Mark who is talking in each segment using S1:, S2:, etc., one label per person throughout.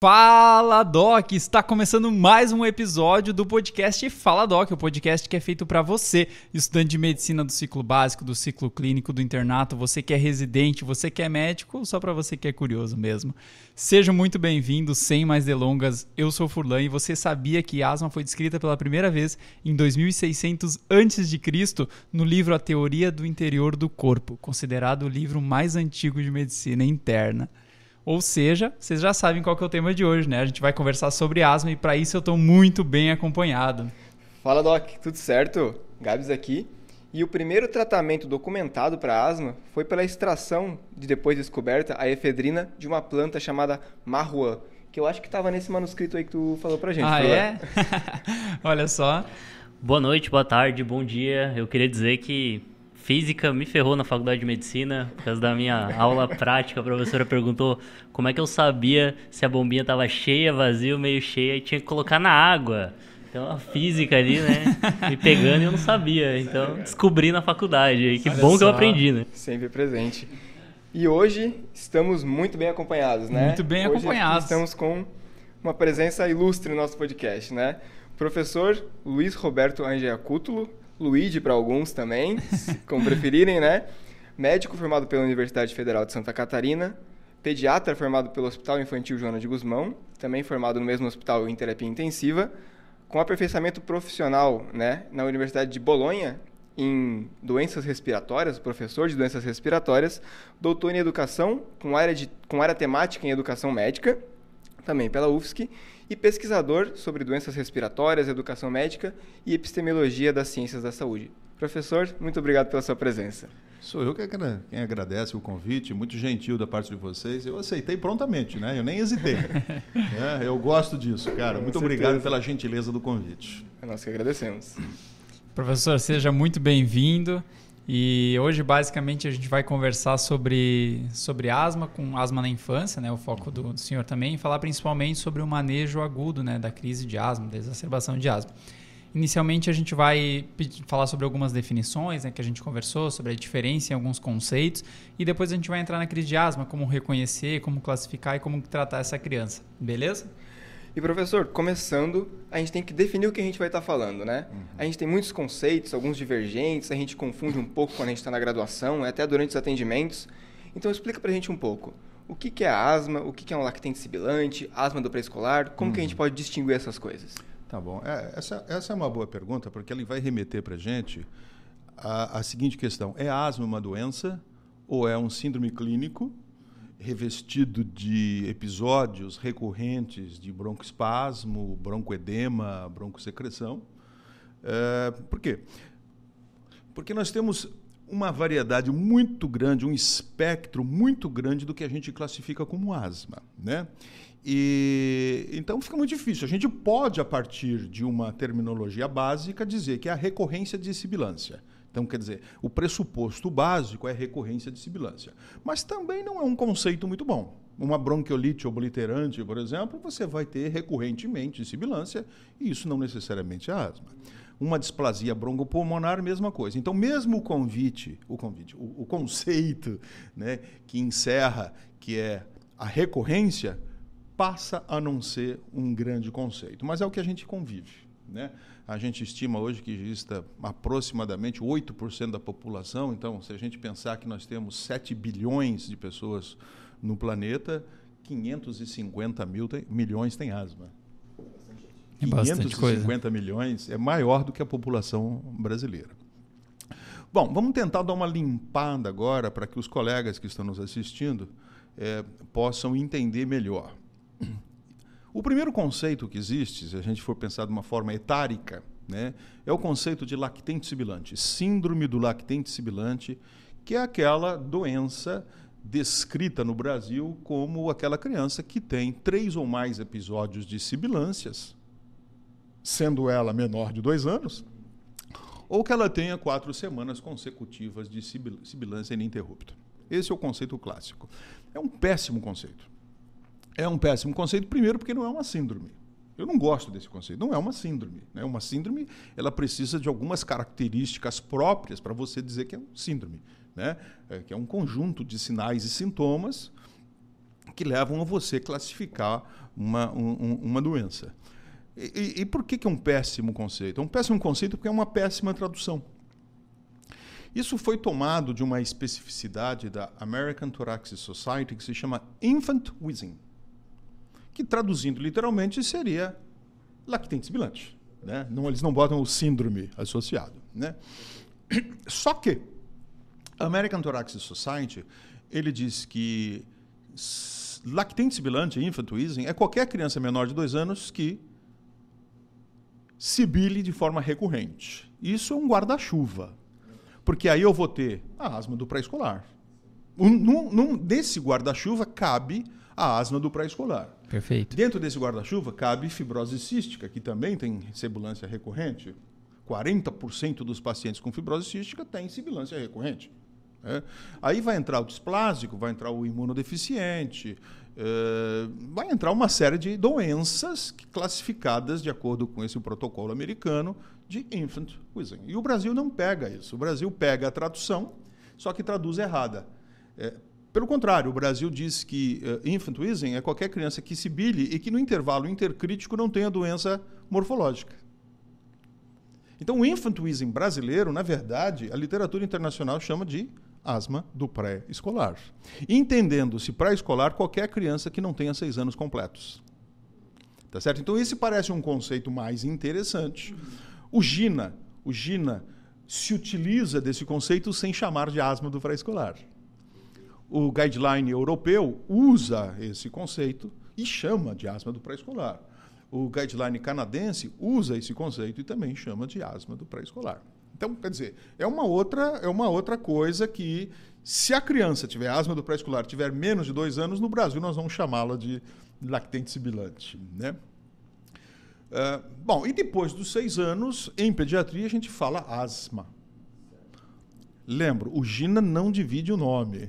S1: Fala Doc, está começando mais um episódio do podcast Fala Doc, o podcast que é feito para você, estudante de medicina do ciclo básico, do ciclo clínico, do internato, você que é residente, você que é médico, ou só para você que é curioso mesmo. Sejam muito bem-vindos, sem mais delongas. Eu sou Furlan e você sabia que asma foi descrita pela primeira vez em 2600 a.C. no livro A Teoria do Interior do Corpo, considerado o livro mais antigo de medicina interna. Ou seja, vocês já sabem qual que é o tema de hoje, né? A gente vai conversar sobre asma e para isso eu estou muito bem acompanhado.
S2: Fala, Doc, tudo certo? Gabs aqui. E o primeiro tratamento documentado para asma foi pela extração de depois descoberta a efedrina de uma planta chamada marruã, que eu acho que estava nesse manuscrito aí que tu falou para gente. Ah, é?
S3: Olha só. Boa noite, boa tarde, bom dia. Eu queria dizer que Física me ferrou na faculdade de medicina, por causa da minha aula prática, a professora perguntou como é que eu sabia se a bombinha estava cheia, vazia, meio cheia, e tinha que colocar na água. Então a física ali, né? Me pegando e eu não sabia. Então descobri na faculdade. E que Olha bom só, que eu aprendi, né?
S2: Sempre presente. E hoje estamos muito bem acompanhados, né? Muito bem hoje acompanhados. Estamos com uma presença ilustre no nosso podcast, né? Professor Luiz Roberto Angel Cútulo, Luigi para alguns também, como preferirem, né? Médico formado pela Universidade Federal de Santa Catarina, pediatra formado pelo Hospital Infantil Joana de Guzmão, também formado no mesmo hospital em terapia intensiva, com aperfeiçoamento profissional, né, na Universidade de Bolonha em doenças respiratórias, professor de doenças respiratórias, doutor em educação com área de com área temática em educação médica, também pela UFSC e pesquisador sobre doenças respiratórias, educação médica e epistemologia das ciências da saúde. Professor, muito obrigado pela sua presença.
S3: Sou eu
S4: quem agradece o convite, muito gentil da parte de vocês. Eu aceitei prontamente, né? Eu nem hesitei. é, eu gosto disso, cara. Muito obrigado pela gentileza do convite. É nós que agradecemos.
S1: Professor, seja muito bem-vindo. E hoje, basicamente, a gente vai conversar sobre, sobre asma, com asma na infância, né? O foco do, do senhor também, e falar principalmente sobre o manejo agudo, né? Da crise de asma, da exacerbação de asma. Inicialmente, a gente vai falar sobre algumas definições, né? Que a gente conversou, sobre a diferença em alguns conceitos. E depois a gente vai entrar na crise de asma, como reconhecer, como classificar e como tratar essa criança.
S2: Beleza? E professor, começando, a gente tem que definir o que a gente vai estar tá falando, né? Uhum. A gente tem muitos conceitos, alguns divergentes, a gente confunde um pouco quando a gente está na graduação, é até durante os atendimentos. Então explica para a gente um pouco. O que, que é asma? O que, que é um lactente sibilante? Asma do pré-escolar? Como uhum. que a gente uhum. pode distinguir essas coisas?
S4: Tá bom. É, essa, essa é uma boa pergunta, porque ela vai remeter para a gente a, a seguinte questão. É asma uma doença ou é um síndrome clínico revestido de episódios recorrentes de broncoespasmo, broncoedema, broncosecreção. É, por quê? Porque nós temos uma variedade muito grande, um espectro muito grande do que a gente classifica como asma, né? E então fica muito difícil. A gente pode a partir de uma terminologia básica dizer que é a recorrência de sibilância. Então, quer dizer, o pressuposto básico é recorrência de sibilância. Mas também não é um conceito muito bom. Uma bronquiolite obliterante, por exemplo, você vai ter recorrentemente sibilância, e isso não necessariamente é asma. Uma displasia broncopulmonar, mesma coisa. Então, mesmo o convite, o convite, o, o conceito né, que encerra, que é a recorrência, passa a não ser um grande conceito. Mas é o que a gente convive. Né? A gente estima hoje que exista aproximadamente 8% da população. Então, se a gente pensar que nós temos 7 bilhões de pessoas no planeta, 550 mil tem, milhões têm asma.
S1: 550
S4: é milhões é maior do que a população brasileira. Bom, vamos tentar dar uma limpada agora para que os colegas que estão nos assistindo eh, possam entender melhor. O primeiro conceito que existe, se a gente for pensar de uma forma etárica, né, é o conceito de lactente sibilante, síndrome do lactente sibilante, que é aquela doença descrita no Brasil como aquela criança que tem três ou mais episódios de sibilâncias, sendo ela menor de dois anos, ou que ela tenha quatro semanas consecutivas de sibilância ininterrupta. Esse é o conceito clássico. É um péssimo conceito. É um péssimo conceito, primeiro, porque não é uma síndrome. Eu não gosto desse conceito. Não é uma síndrome. Né? Uma síndrome ela precisa de algumas características próprias para você dizer que é um síndrome, né? É, que é um conjunto de sinais e sintomas que levam a você classificar uma, um, uma doença. E, e, e por que, que é um péssimo conceito? É um péssimo conceito porque é uma péssima tradução. Isso foi tomado de uma especificidade da American Thoracic Society que se chama Infant Wheezing que traduzindo literalmente seria lactentes bilantes. Né? Não, eles não botam o síndrome associado. Né? Só que a American Thoracic Society ele diz que lactentes bilante, infant wheezing, é qualquer criança menor de dois anos que sibile de forma recorrente. Isso é um guarda-chuva. Porque aí eu vou ter a asma do pré-escolar. Nesse guarda-chuva cabe a asma do pré-escolar. Perfeito. Dentro desse guarda-chuva cabe fibrose cística, que também tem sibilância recorrente. 40% dos pacientes com fibrose cística têm sibilância recorrente. É. Aí vai entrar o displásico, vai entrar o imunodeficiente, é, vai entrar uma série de doenças classificadas de acordo com esse protocolo americano de infant cuisine. E o Brasil não pega isso. O Brasil pega a tradução, só que traduz errada. É, pelo contrário, o Brasil diz que uh, eh, infant wheezing é qualquer criança que sibile e que no intervalo intercrítico não tenha doença morfológica. Então, o infant wheezing brasileiro, na verdade, a literatura internacional chama de asma do pré-escolar. Entendendo-se pré-escolar qualquer criança que não tenha seis anos completos. Tá certo? Então, esse parece um conceito mais interessante. O Gina, o Gina se utiliza desse conceito sem chamar de asma do pré-escolar o guideline europeu usa esse conceito e chama de asma do pré-escolar. O guideline canadense usa esse conceito e também chama de asma do pré-escolar. Então, quer dizer, é uma outra, é uma outra coisa que, se a criança tiver asma do pré-escolar, tiver menos de dois anos, no Brasil nós vamos chamá-la de lactente sibilante, né? Uh, bom, e depois dos seis anos, em pediatria, a gente fala asma. Lembro, o Gina não divide o nome.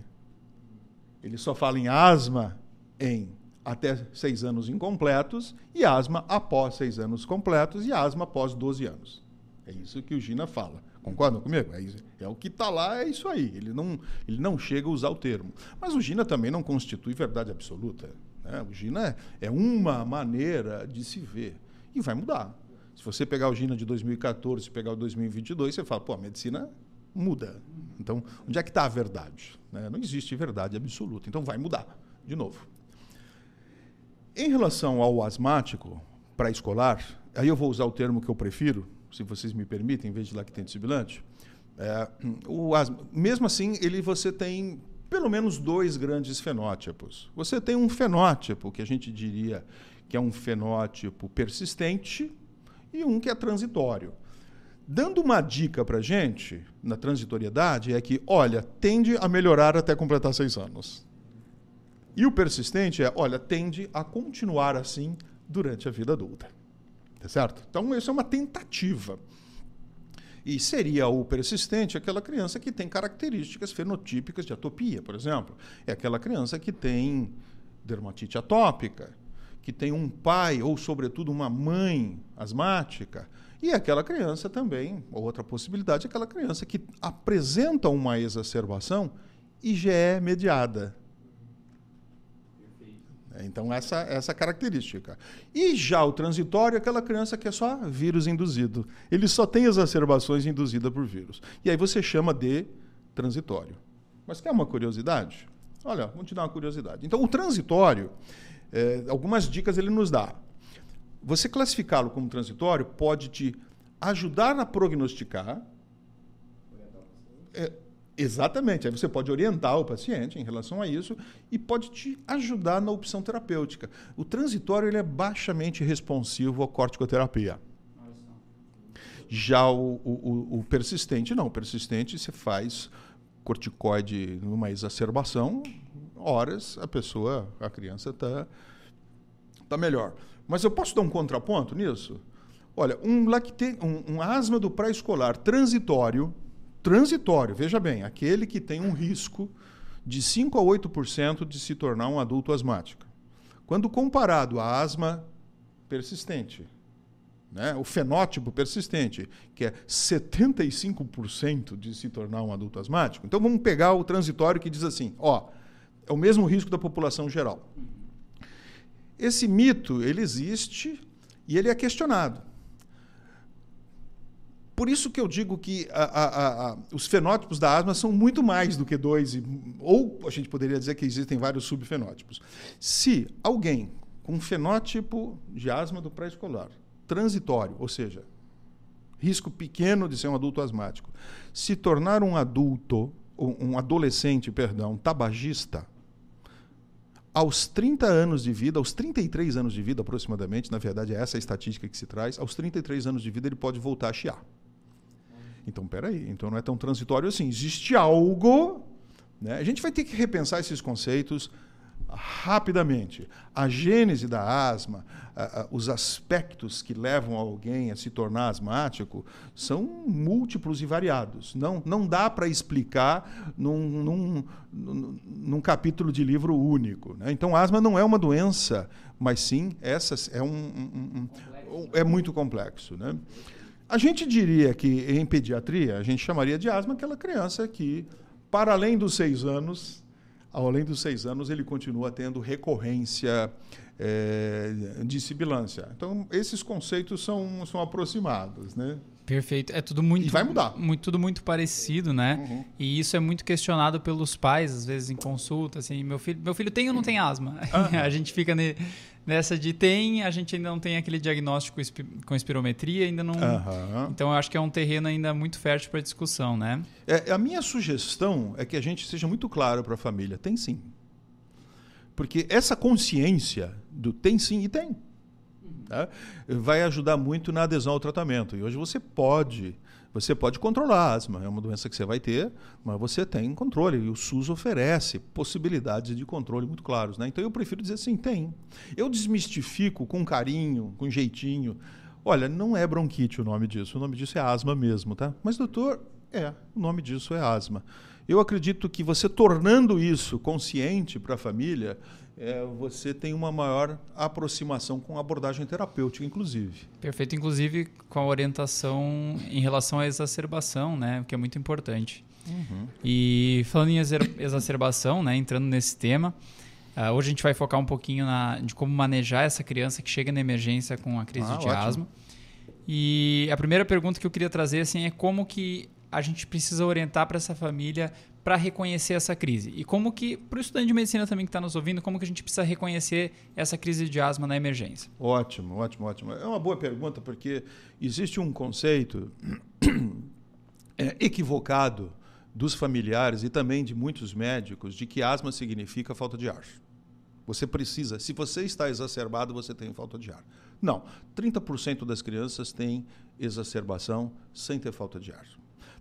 S4: Ele só fala em asma em até seis anos incompletos, e asma após seis anos completos, e asma após 12 anos. É isso que o Gina fala. Concordam comigo? É, isso, é o que está lá, é isso aí. Ele não, ele não chega a usar o termo. Mas o Gina também não constitui verdade absoluta. Né? O Gina é, é uma maneira de se ver. E vai mudar. Se você pegar o Gina de 2014 e pegar o 2022, você fala, pô, a medicina muda. Então, onde é que está a verdade? Né? Não existe verdade absoluta. Então vai mudar, de novo. Em relação ao asmático pré-escolar, aí eu vou usar o termo que eu prefiro, se vocês me permitem, em vez de lactente sibilante. É, o asma, mesmo assim, ele você tem pelo menos dois grandes fenótipos. Você tem um fenótipo que a gente diria que é um fenótipo persistente e um que é transitório dando uma dica para gente na transitoriedade é que, olha, tende a melhorar até completar seis anos. E o persistente é, olha, tende a continuar assim durante a vida adulta. Tá certo? Então, isso é uma tentativa. E seria o persistente aquela criança que tem características fenotípicas de atopia, por exemplo. É aquela criança que tem dermatite atópica, que tem um pai ou, sobretudo, uma mãe asmática, e aquela criança também, outra possibilidade, aquela criança que apresenta uma exacerbação IgE é mediada. Então, essa, essa característica. E já o transitório é aquela criança que é só vírus induzido. Ele só tem exacerbações induzidas por vírus. E aí você chama de transitório. Mas quer uma curiosidade? Olha, vamos te dar uma curiosidade. Então, o transitório, é, algumas dicas ele nos dá você classificá-lo como transitório pode te ajudar a prognosticar. É, exatamente, aí você pode orientar o paciente em relação a isso e pode te ajudar na opção terapêutica. O transitório ele é baixamente responsivo à corticoterapia. Já o, o, o persistente, não. O persistente você faz corticoide numa exacerbação, horas a pessoa, a criança está tá melhor. Mas eu posso dar um contraponto nisso? Olha, um, lacte... um, um asma do pré-escolar transitório, transitório, veja bem, aquele que tem um risco de 5 a 8% de se tornar um adulto asmático. Quando comparado à asma persistente, né? o fenótipo persistente, que é 75% de se tornar um adulto asmático. Então vamos pegar o transitório que diz assim: ó, é o mesmo risco da população geral. Esse mito, ele existe e ele é questionado. Por isso que eu digo que a, a, a, os fenótipos da asma são muito mais do que dois, ou a gente poderia dizer que existem vários subfenótipos. Se alguém com um fenótipo de asma do pré-escolar, transitório, ou seja, risco pequeno de ser um adulto asmático, se tornar um adulto, um adolescente, perdão, tabagista, aos 30 anos de vida, aos 33 anos de vida aproximadamente, na verdade é essa a estatística que se traz, aos 33 anos de vida ele pode voltar a chiar. Então, peraí, então não é tão transitório assim. Existe algo. Né? A gente vai ter que repensar esses conceitos, rapidamente, a gênese da asma, a, a, os aspectos que levam alguém a se tornar asmático são múltiplos e variados. Não, não dá para explicar num, num, num, capítulo de livro único. Né? Então, asma não é uma doença, mas sim, essa é, um, um, um é muito complexo. Né? A gente diria que em pediatria, a gente chamaria de asma aquela criança que, para além dos seis anos, além dos seis anos, ele continua tendo recorrência é, de sibilância. Então, esses conceitos são, são aproximados, né?
S1: Perfeito. É tudo muito. E vai mudar. Muito, tudo muito parecido, né? Uhum. E isso é muito questionado pelos pais, às vezes, em consulta, assim, meu filho, meu filho tem ou não tem asma? Ah. a gente fica ne, nessa de tem, a gente ainda não tem aquele diagnóstico com espirometria, ainda não. Então eu acho que é um terreno ainda muito fértil para discussão, né?
S4: É, a minha sugestão é que a gente seja muito claro para a família: tem sim. Porque essa consciência do tem sim e tem. Tá? Vai ajudar muito na adesão ao tratamento. E hoje você pode você pode controlar a asma, é uma doença que você vai ter, mas você tem controle. E o SUS oferece possibilidades de controle muito claros. Né? Então eu prefiro dizer assim: tem. Eu desmistifico com carinho, com jeitinho. Olha, não é bronquite o nome disso, o nome disso é asma mesmo, tá? Mas, doutor, é, o nome disso é asma. Eu acredito que você tornando isso consciente para a família, é, você tem uma maior aproximação com a abordagem terapêutica, inclusive.
S1: Perfeito, inclusive com a orientação em relação à exacerbação, né, que é muito importante. Uhum. E falando em exacerbação, né, entrando nesse tema, uh, hoje a gente vai focar um pouquinho na, de como manejar essa criança que chega na emergência com a crise ah, de ótimo. asma. E a primeira pergunta que eu queria trazer assim, é como que a gente precisa orientar para essa família para reconhecer essa crise? E como que, para o estudante de medicina também que está nos ouvindo, como que a gente precisa reconhecer essa crise de
S4: asma na emergência? Ótimo, ótimo, ótimo. É uma boa pergunta, porque existe um conceito é, equivocado dos familiares e também de muitos médicos de que asma significa falta de ar. Você precisa, se você está exacerbado, você tem falta de ar. Não, 30% das crianças têm exacerbação sem ter falta de ar.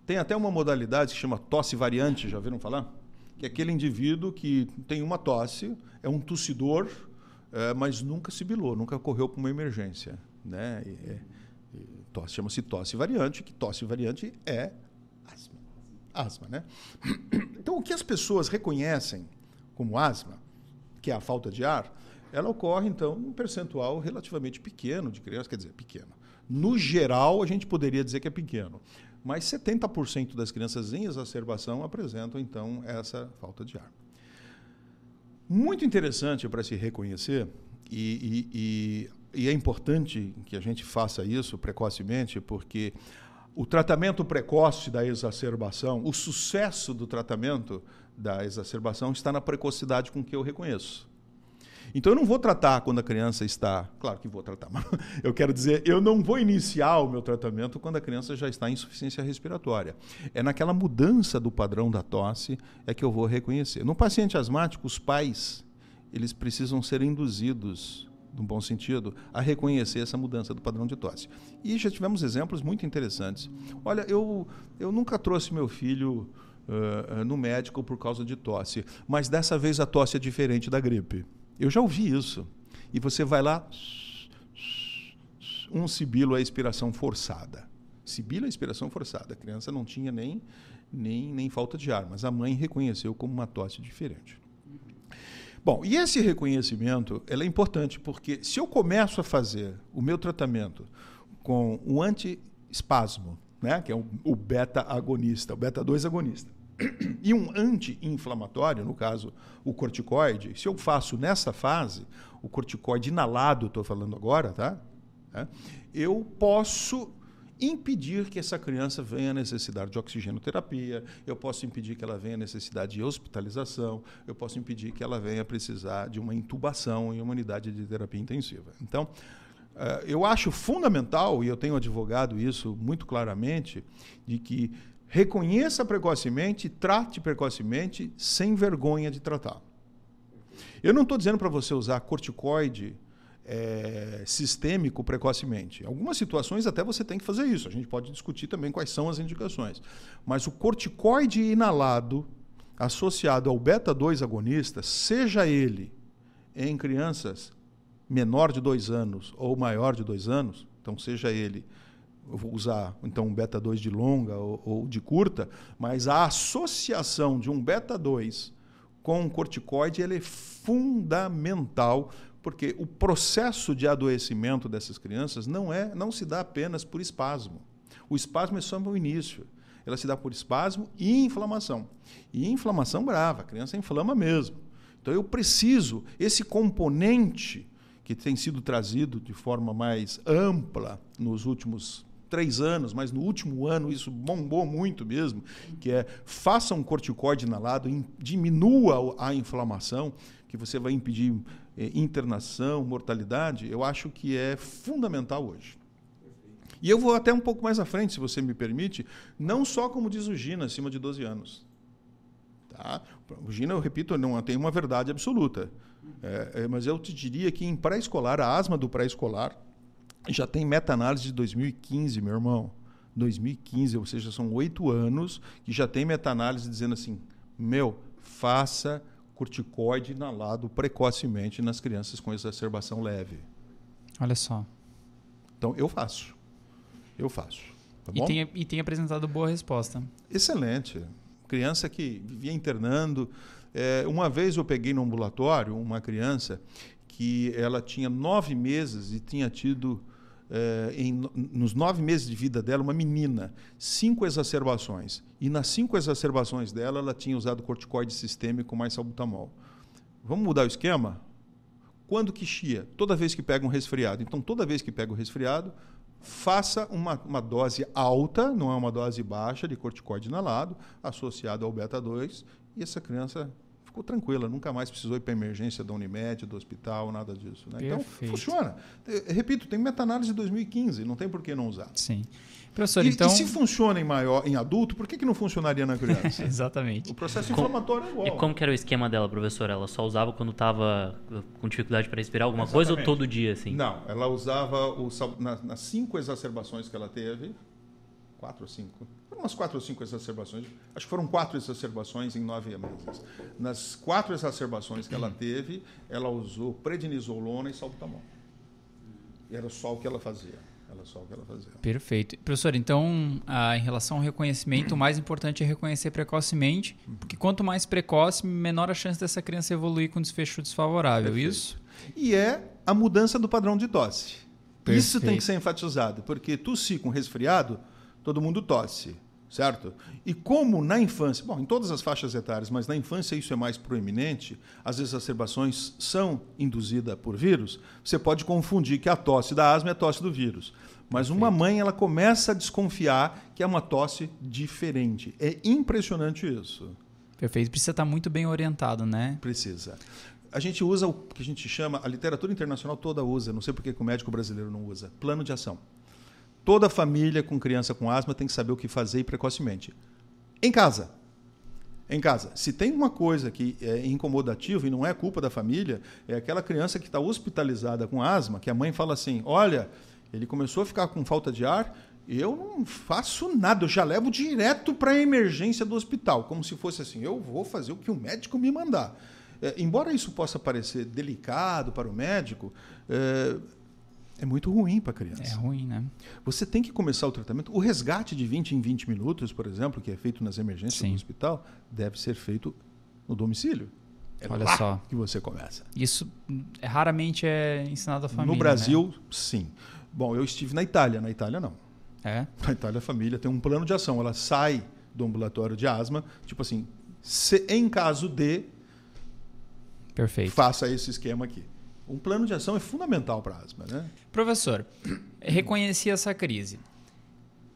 S4: Tem até uma modalidade que chama tosse variante, já viram falar? Que é aquele indivíduo que tem uma tosse, é um tossidor, é, mas nunca sibilou, nunca correu para uma emergência. Né? E, e tosse chama-se tosse variante, que tosse variante é asma. Asma, né? Então, o que as pessoas reconhecem como asma, que é a falta de ar, ela ocorre, então, um percentual relativamente pequeno de crianças, quer dizer, pequeno. No geral, a gente poderia dizer que é pequeno mas 70% das crianças em exacerbação apresentam, então, essa falta de ar. Muito interessante para se reconhecer, e, e, e, e é importante que a gente faça isso precocemente, porque o tratamento precoce da exacerbação, o sucesso do tratamento da exacerbação está na precocidade com que eu reconheço. Então eu não vou tratar quando a criança está. Claro que vou tratar, mas eu quero dizer, eu não vou iniciar o meu tratamento quando a criança já está em insuficiência respiratória. É naquela mudança do padrão da tosse é que eu vou reconhecer. No paciente asmático, os pais eles precisam ser induzidos num bom sentido, a reconhecer essa mudança do padrão de tosse. E já tivemos exemplos muito interessantes. Olha, eu, eu nunca trouxe meu filho uh, no médico por causa de tosse, mas dessa vez a tosse é diferente da gripe. Eu já ouvi isso. E você vai lá, um sibilo é expiração forçada. Sibilo é expiração forçada. A criança não tinha nem, nem, nem falta de ar, mas a mãe reconheceu como uma tosse diferente. Bom, e esse reconhecimento é importante porque se eu começo a fazer o meu tratamento com o antiespasmo, né, que é o, o beta agonista, o beta 2 agonista, e um anti-inflamatório, no caso o corticoide, se eu faço nessa fase, o corticoide inalado, estou falando agora, tá? É, eu posso impedir que essa criança venha a necessidade de oxigenoterapia, eu posso impedir que ela venha a necessidade de hospitalização, eu posso impedir que ela venha a precisar de uma intubação em uma unidade de terapia intensiva. Então, é, eu acho fundamental, e eu tenho advogado isso muito claramente, de que reconheça precocemente, trate precocemente, sem vergonha de tratar. Eu não estou dizendo para você usar corticoide é, sistêmico precocemente. Algumas situações até você tem que fazer isso. A gente pode discutir também quais são as indicações. Mas o corticoide inalado associado ao beta 2 agonista, seja ele em crianças menor de 2 anos ou maior de 2 anos, então seja ele eu vou usar então um beta 2 de longa ou, ou de curta, mas a associação de um beta 2 com um corticoide ele é fundamental porque o processo de adoecimento dessas crianças não é não se dá apenas por espasmo. O espasmo é só o início. Ela se dá por espasmo e inflamação. E inflamação brava, a criança inflama mesmo. Então eu preciso esse componente que tem sido trazido de forma mais ampla nos últimos três anos, mas no último ano isso bombou muito mesmo, que é faça um corticoide inalado, diminua a inflamação, que você vai impedir eh, internação, mortalidade, eu acho que é fundamental hoje. E eu vou até um pouco mais à frente, se você me permite, não só como diz o Gina, acima de 12 anos. Tá? O Gina, eu repito, não tem uma verdade absoluta. É, é, mas eu te diria que em pré-escolar, a asma do pré-escolar, já tem meta-análise de 2015, meu irmão. 2015, ou seja, são oito anos que já tem meta-análise dizendo assim: meu, faça corticoide inalado precocemente nas crianças com exacerbação leve. Olha só. Então, eu faço. Eu faço. Tá e,
S1: tem, e tem apresentado boa resposta.
S4: Excelente. Criança que vivia internando. É, uma vez eu peguei no ambulatório uma criança que ela tinha nove meses e tinha tido Uh, em, nos nove meses de vida dela, uma menina, cinco exacerbações. E nas cinco exacerbações dela, ela tinha usado corticoide sistêmico mais salbutamol. Vamos mudar o esquema? Quando que chia? Toda vez que pega um resfriado. Então, toda vez que pega o um resfriado, faça uma, uma dose alta, não é uma dose baixa, de corticoide inalado, associado ao beta 2, e essa criança ficou tranquila, nunca mais precisou ir para emergência da Unimed, do hospital, nada disso. Né? Então, funciona. Eu, é, repito, tem meta-análise de 2015, não tem por que não usar. Sim. Professor, e, então... E se funciona em, maior, em adulto, por que, que não funcionaria na criança? Exatamente. O processo Com... inflamatório é igual. E como
S3: que era o esquema dela, professor? Ela só usava quando estava eh, com dificuldade para respirar alguma Exatamente. coisa ou todo dia, assim?
S4: Não, ela usava o, nas cinco exacerbações que ela teve, quatro ou cinco, umas quatro ou cinco exacerbações, acho que foram quatro exacerbações em nove meses. Nas quatro exacerbações que ela teve, ela usou prednisolona e salbutamol. E era só o que ela fazia. Era só o que ela fazia.
S1: Perfeito. Professor, então, ah, em relação ao reconhecimento, o mais importante é reconhecer precocemente, porque quanto mais precoce, menor a chance dessa criança evoluir com desfecho desfavorável, Perfeito. isso?
S4: E é a mudança do padrão de tosse. Perfeito. Isso tem que ser enfatizado, porque tossir com resfriado, todo mundo tosse certo? E como na infância, bom, em todas as faixas etárias, mas na infância isso é mais proeminente, as exacerbações são induzidas por vírus, você pode confundir que a tosse da asma é a tosse do vírus. Mas Perfeito. uma mãe, ela começa a desconfiar que é uma tosse diferente. É impressionante isso. Perfeito. Precisa estar muito bem orientado, né? Precisa. A gente usa o que a gente chama, a literatura internacional toda usa, não sei por que o médico brasileiro não usa, plano de ação. Toda família com criança com asma tem que saber o que fazer precocemente. Em casa. Em casa. Se tem uma coisa que é incomodativa e não é culpa da família, é aquela criança que está hospitalizada com asma, que a mãe fala assim: olha, ele começou a ficar com falta de ar, eu não faço nada, eu já levo direto para a emergência do hospital, como se fosse assim, eu vou fazer o que o médico me mandar. É, embora isso possa parecer delicado para o médico, é, é muito ruim para a criança. É ruim, né? Você tem que começar o tratamento. O resgate de 20 em 20 minutos, por exemplo, que é feito nas emergências Sim. do hospital, deve ser feito no domicílio. É Olha lá só. que você começa. Isso
S1: é, raramente é ensinado à família. No né? Brasil, né?
S4: sim. Bom, eu estive na Itália. Na Itália, não. É? Na Itália, a família tem um plano de ação. Ela sai do ambulatório de asma, tipo assim, se, em caso de. Perfeito. Faça esse esquema aqui um plano de ação é fundamental para asma. Né? Professor, reconheci essa crise.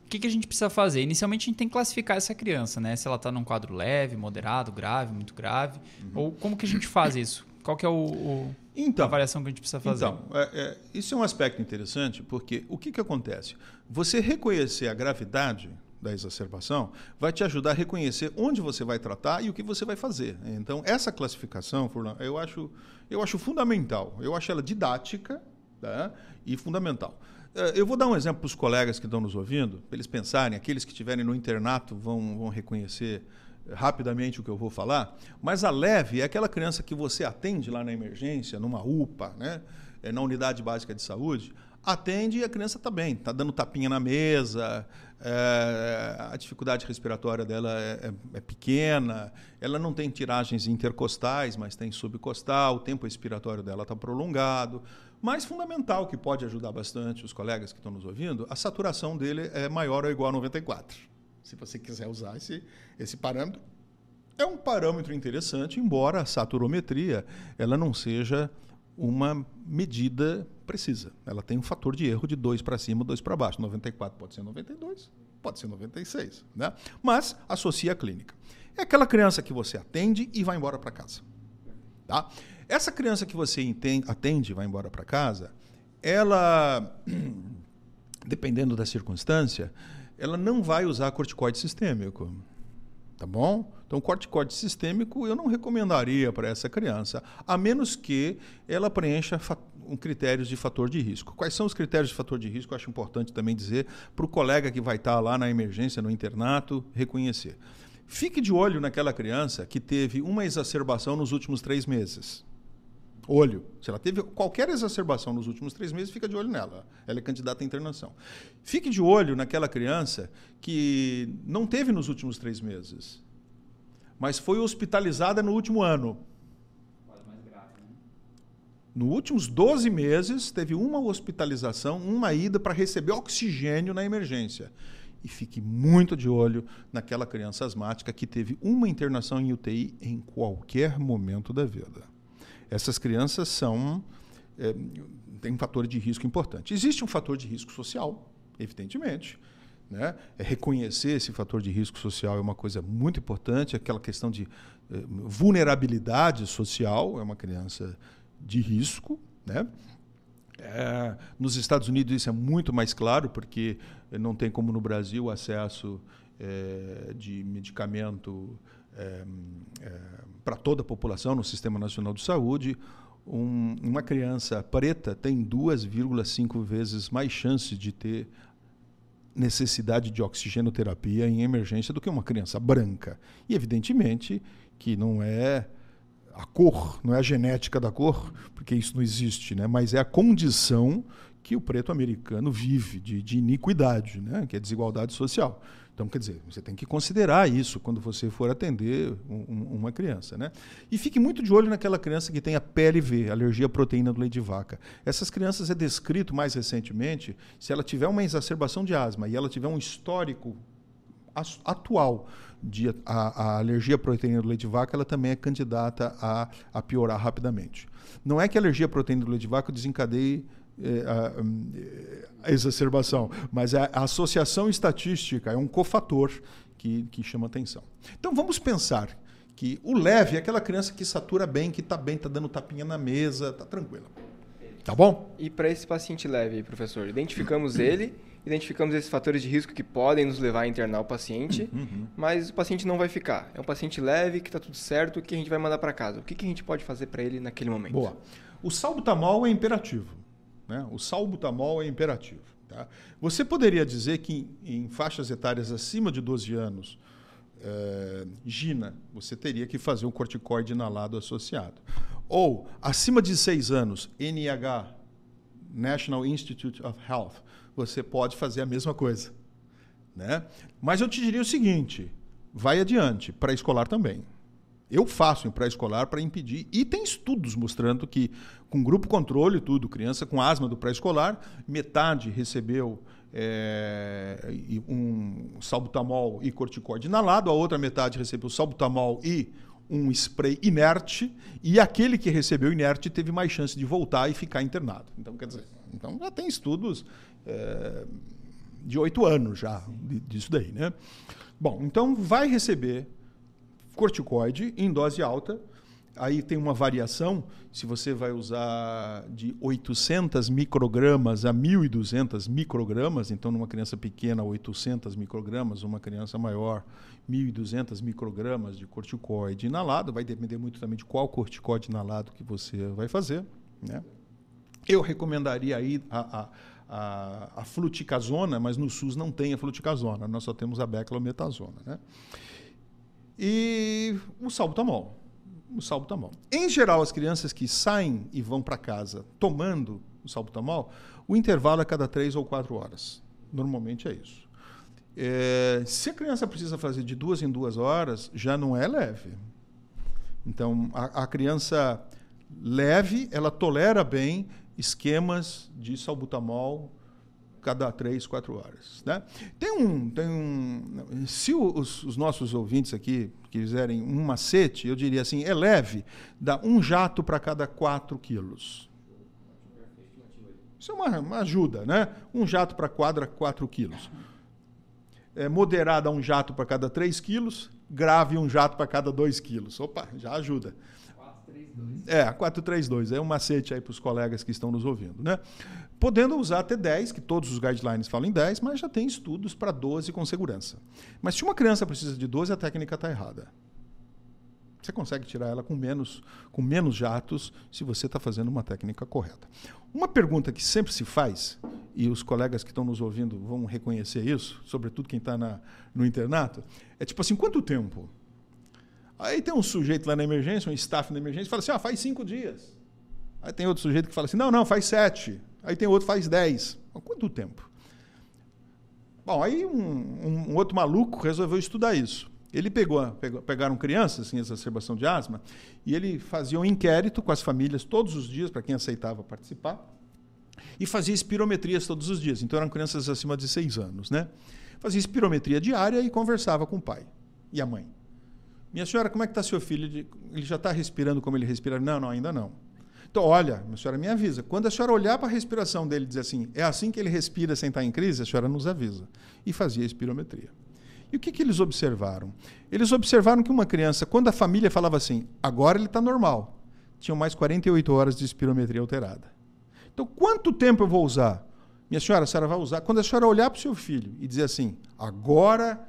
S4: O que, que, a gente
S1: precisa fazer? Inicialmente a gente tem que classificar essa criança, né? Se ela está num quadro leve, moderado, grave, muito grave. Uhum. Ou como que a gente
S4: faz isso? Qual que é o, o então, a avaliação que a gente precisa fazer? Então, é, é, isso é um aspecto interessante, porque o que, que acontece? Você reconhecer a gravidade da exacerbação vai te ajudar a reconhecer onde você vai tratar e o que você vai fazer. Então, essa classificação, eu acho, eu acho fundamental. Eu acho ela didática tá? e fundamental. Eh, eu vou dar um exemplo para os colegas que estão nos ouvindo, para eles pensarem, aqueles que estiverem no internato vão, vão reconhecer rapidamente o que eu vou falar, mas a leve é aquela criança que você atende lá na emergência, numa UPA, né? É, na unidade básica de saúde, atende e a criança está bem, está dando tapinha na mesa, é, é, a dificuldade respiratória dela é, é, é, pequena, ela não tem tiragens intercostais, mas tem subcostal, o tempo respiratório dela está prolongado. Mas fundamental, que pode ajudar bastante os colegas que estão nos ouvindo, a saturação dele é maior ou igual a 94. Se você quiser usar esse, esse parâmetro, é um parâmetro interessante, embora a saturometria ela não seja uma medida precisa. Ela tem um fator de erro de 2 para cima, 2 para baixo. 94 pode ser 92, pode ser 96, né? Mas associa a clínica. É aquela criança que você atende e vai embora para casa. Tá? Essa criança que você atende e vai embora para casa, ela dependendo da circunstância, ela não vai usar corticoide sistêmico. Tá bom? Então, corticoide sistêmico eu não recomendaria para essa criança, a menos que ela preencha um critérios de fator de risco. Quais são os critérios de fator de risco? Eu acho importante também dizer para o colega que vai estar tá lá na emergência, no internato, reconhecer. Fique de olho naquela criança que teve uma exacerbação nos últimos três meses. Olho. Se ela teve qualquer exacerbação nos últimos três meses, fica de olho nela. Ela é candidata à internação. Fique de olho naquela criança que não teve nos últimos três meses, mas foi hospitalizada no último ano. Né? Nos últimos 12 meses, teve uma hospitalização, uma ida para receber oxigênio na emergência. E fique muito de olho naquela criança asmática que teve uma internação em UTI em qualquer momento da vida essas crianças são é, eh, tem um fator de risco importante. Existe um fator de risco social, evidentemente. Né? É reconhecer esse fator de risco social é uma coisa muito importante. Aquela questão de eh, vulnerabilidade social é uma criança de risco. Né? É, nos Estados Unidos isso é muito mais claro, porque não tem como no Brasil acesso de medicamento é, eh, é, eh, para toda a população no Sistema Nacional de Saúde, um, uma criança preta tem 2,5 vezes mais chances de ter necessidade de oxigenoterapia em emergência do que uma criança branca. E, evidentemente, que não é a cor, não é a genética da cor, porque isso não existe, né? mas é a condição que o preto americano vive de, de iniquidade, né? que é desigualdade social. Então, quer dizer, você tem que considerar isso quando você for atender um, uma criança. Né? E fique muito de olho naquela criança que tem a PLV, alergia à proteína do leite de vaca. Essas crianças é descrito mais recentemente, se ela tiver uma exacerbação de asma e ela tiver um histórico atual de a, a, alergia à proteína do leite de vaca, ela também é candidata a, a piorar rapidamente. Não é que a alergia à proteína do leite de vaca desencadeie eh, a, hum, eh, a exacerbação, mas a, é, a associação estatística é um cofator que, que chama atenção. Então vamos pensar que o leve é aquela criança que satura bem, que está bem, está dando tapinha na mesa, está tranquila. Tá bom? E
S2: para esse paciente leve, professor, identificamos ele, identificamos esses fatores de risco que podem nos levar a internar o paciente, uhum, uhum. mas o paciente não vai ficar. É um paciente leve, que está tudo certo, que a gente vai
S4: mandar para casa. O que, que a gente pode fazer para ele naquele momento? Boa. O salbutamol é imperativo. Né? O salbutamol é imperativo. Tá? Você poderia dizer que em, em, faixas etárias acima de 12 anos, eh, Gina, você teria que fazer um corticoide inalado associado. Ou, acima de 6 anos, NIH, National Institute of Health, você pode fazer a mesma coisa. Né? Mas eu te diria o seguinte, vai adiante, para escolar também eu faço em pré-escolar para impedir. E tem estudos mostrando que, com grupo controle tudo, criança com asma do pré-escolar, metade recebeu é, um salbutamol e corticóide inalado, a outra metade recebeu salbutamol e um spray inerte, e aquele que recebeu inerte teve mais chance de voltar e ficar internado. Então, quer dizer, então já tem estudos é, de oito anos já disso daí, né? Bom, então vai receber corticoide em dose alta. Aí tem uma variação, se você vai usar de 800 microgramas a 1.200 microgramas, então numa criança pequena 800 microgramas, uma criança maior 1.200 microgramas de corticoide inalado, vai depender muito também de qual corticoide inalado que você vai fazer. Né? Eu recomendaria aí a, a, a, a fluticasona, mas no SUS não tem a fluticasona, nós só temos a beclometasona. Né? E o salbutamol, tá o Um tá Em geral, as crianças que saem e vão para casa tomando o salbutamol, tá o intervalo é cada três ou quatro horas. Normalmente é isso. É, se a criança precisa fazer de duas em duas horas, já não é leve. Então, a, a criança leve, ela tolera bem esquemas de salbutamol cada três, quatro horas. Né? Tem um. Tem um se os, os nossos ouvintes aqui quiserem um macete, eu diria assim: eleve, é dá um jato para cada quatro quilos. Isso é uma, uma ajuda, né? Um jato para quadra, quatro quilos. É, moderada um jato para cada três quilos, grave um jato para cada dois quilos. Opa, já ajuda. 432. É, 432. É um macete aí para os colegas que estão nos ouvindo, né? podendo usar até 10, que todos os guidelines falam em 10, mas já tem estudos para 12 com segurança. Mas se uma criança precisa de 12, a técnica está errada. Você consegue tirar ela com menos, com menos jatos se você está fazendo uma técnica correta. Uma pergunta que sempre se faz, e os colegas que estão nos ouvindo vão reconhecer isso, sobretudo quem está no internato, é tipo assim, quanto tempo? Aí tem um sujeito lá na emergência, um staff na emergência, fala assim, ah, faz cinco dias. Aí tem outro sujeito que fala assim, não, não, faz sete. Aí tem outro faz 10. Quanto tempo? Bom, aí um, um, outro maluco resolveu estudar isso. Ele pegou, pegou pegaram crianças em exacerbação de asma e ele fazia um inquérito com as famílias todos os dias para quem aceitava participar e fazia espirometrias todos os dias. Então eram crianças acima de 6 anos, né? Fazia espirometria diária e conversava com o pai e a mãe. Minha senhora, como é que está seu filho? Ele já está respirando como ele respira? Não, não, ainda não. Então, olha, a senhora me avisa. Quando a senhora olhar para a respiração dele e dizer assim, é assim que ele respira sem estar em crise, a senhora nos avisa. E fazia a espirometria. E o que, que eles observaram? Eles observaram que uma criança, quando a família falava assim, agora ele está normal, tinham mais 48 horas de espirometria alterada. Então, quanto tempo eu vou usar? Minha senhora, a senhora vai usar. Quando a senhora olhar para o seu filho e dizer assim, agora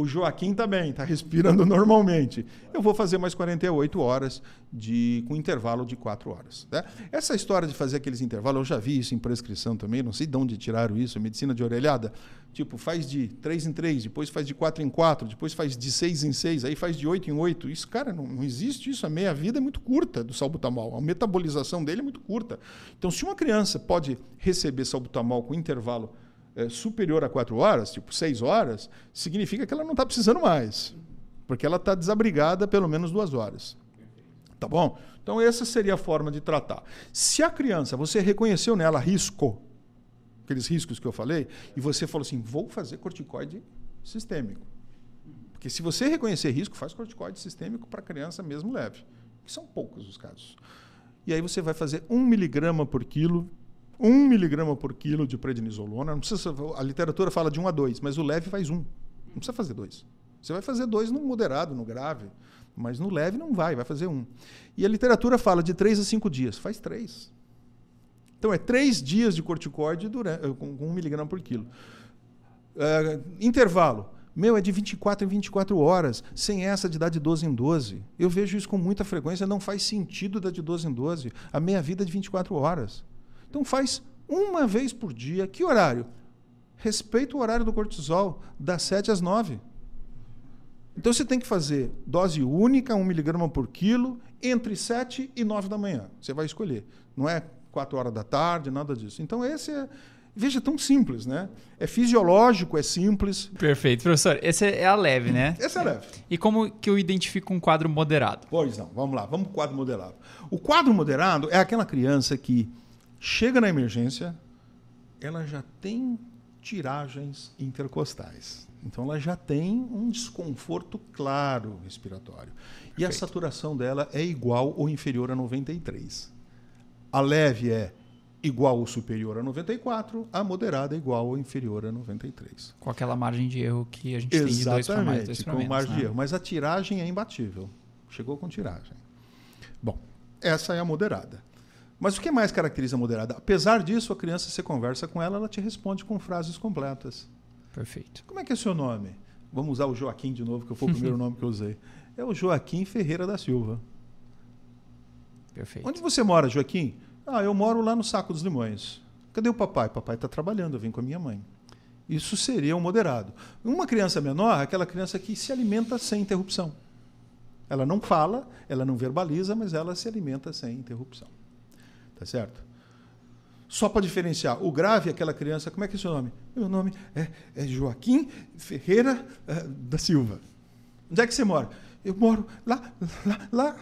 S4: o Joaquim também está respirando normalmente. Eu vou fazer mais 48 horas de, com intervalo de 4 horas. Né? Essa história de fazer aqueles intervalos, eu já vi isso em prescrição também, não sei de onde tiraram isso, é medicina de orelhada. Tipo, faz de 3 em 3, depois faz de 4 em 4, depois faz de 6 em 6, aí faz de 8 em 8. Isso, cara, não, não existe isso. A meia-vida é muito curta do salbutamol. A metabolização dele é muito curta. Então, se uma criança pode receber salbutamol com intervalo é, superior a quatro horas, tipo seis horas, significa que ela não está precisando mais, porque ela está desabrigada pelo menos duas horas. Tá bom? Então, essa seria a forma de tratar. Se a criança, você reconheceu nela risco, aqueles riscos que eu falei, e você falou assim: vou fazer corticoide sistêmico. Porque se você reconhecer risco, faz corticoide sistêmico para criança mesmo leve, que são poucos os casos. E aí você vai fazer um miligrama por quilo 1 miligrama por quilo de prednisolona, não precisa, a literatura fala de 1 a 2, mas o leve faz 1. Não precisa fazer 2. Você vai fazer 2 no moderado, no grave, mas no leve não vai, vai fazer 1. E a literatura fala de 3 a 5 dias, faz 3. Então é 3 dias de corticoide durante, eh, com 1 miligrama por quilo. Eh, intervalo. Meu, é de 24 em 24 horas, sem essa de dar de 12 em 12. Eu vejo isso com muita frequência, não faz sentido dar de 12 em 12. A meia-vida é de 24 horas. Então faz uma vez por dia. Que horário? Respeita o horário do cortisol, das 7 às 9. Então você tem que fazer dose única, 1 miligrama por quilo, entre 7 e 9 da manhã. Você vai escolher. Não é 4 horas da tarde, nada disso. Então esse é. Veja, é tão simples, né? É fisiológico, é simples.
S1: Perfeito. Professor, essa é a leve, né? Essa é a leve. E como que eu identifico um quadro moderado? Pois
S4: não, vamos lá, vamos para o quadro moderado. O quadro moderado é aquela criança que Chega na emergência, ela já tem tiragens intercostais. Então ela já tem um desconforto claro respiratório. Perfeito. E a saturação dela é igual ou inferior a 93. A leve é igual ou superior a 94, a moderada é igual ou inferior a 93.
S1: Com aquela margem de erro que a gente Exatamente, tem de dois para mais, dois Com menos. margem né? de erro.
S4: Mas a tiragem é imbatível. Chegou com tiragem. Bom, essa é a moderada. Mas o que mais caracteriza a moderada? Apesar disso, a criança, você conversa com ela, ela te responde com frases completas. Perfeito. Como é que é seu nome? Vamos usar o Joaquim de novo, que foi o primeiro nome que eu usei. É o Joaquim Ferreira da Silva. Perfeito. Onde você mora, Joaquim? Ah, eu moro lá no Saco dos Limões. Cadê o papai? Papai está trabalhando, eu vim com a minha mãe. Isso seria um moderado. Uma criança menor é aquela criança que se alimenta sem interrupção. Ela não fala, ela não verbaliza, mas ela se alimenta sem interrupção. Tá certo? Só para diferenciar, o grave é aquela criança. Como é que é seu nome? Meu nome é, é Joaquim Ferreira é, da Silva. Onde é que você mora? Eu moro lá, lá, lá.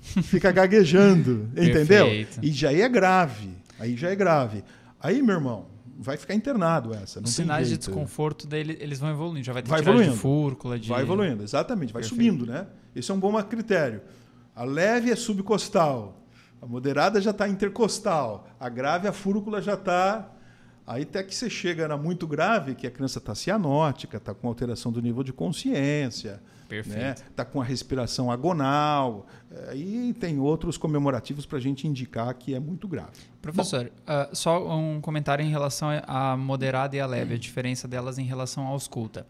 S4: Fica gaguejando, entendeu? Perfeito. E já é grave. Aí já é grave. Aí, meu irmão, vai ficar internado essa. Os sinais de desconforto dele, eles vão evoluindo. Já vai ter vai evoluindo. de fúrcula. De... Vai evoluindo, exatamente. Vai Perfeito. subindo, né? Esse é um bom critério. A leve é subcostal. A moderada já está intercostal, a grave, a fúrcula já está. Aí até que você chega na muito grave, que a criança está cianótica, está com alteração do nível de consciência, está né? Tá com a respiração agonal. Eh, e tem outros comemorativos para a gente indicar que é muito grave. Professor, uh,
S1: só um comentário em relação à moderada e à leve, hum. a diferença delas em relação à ausculta.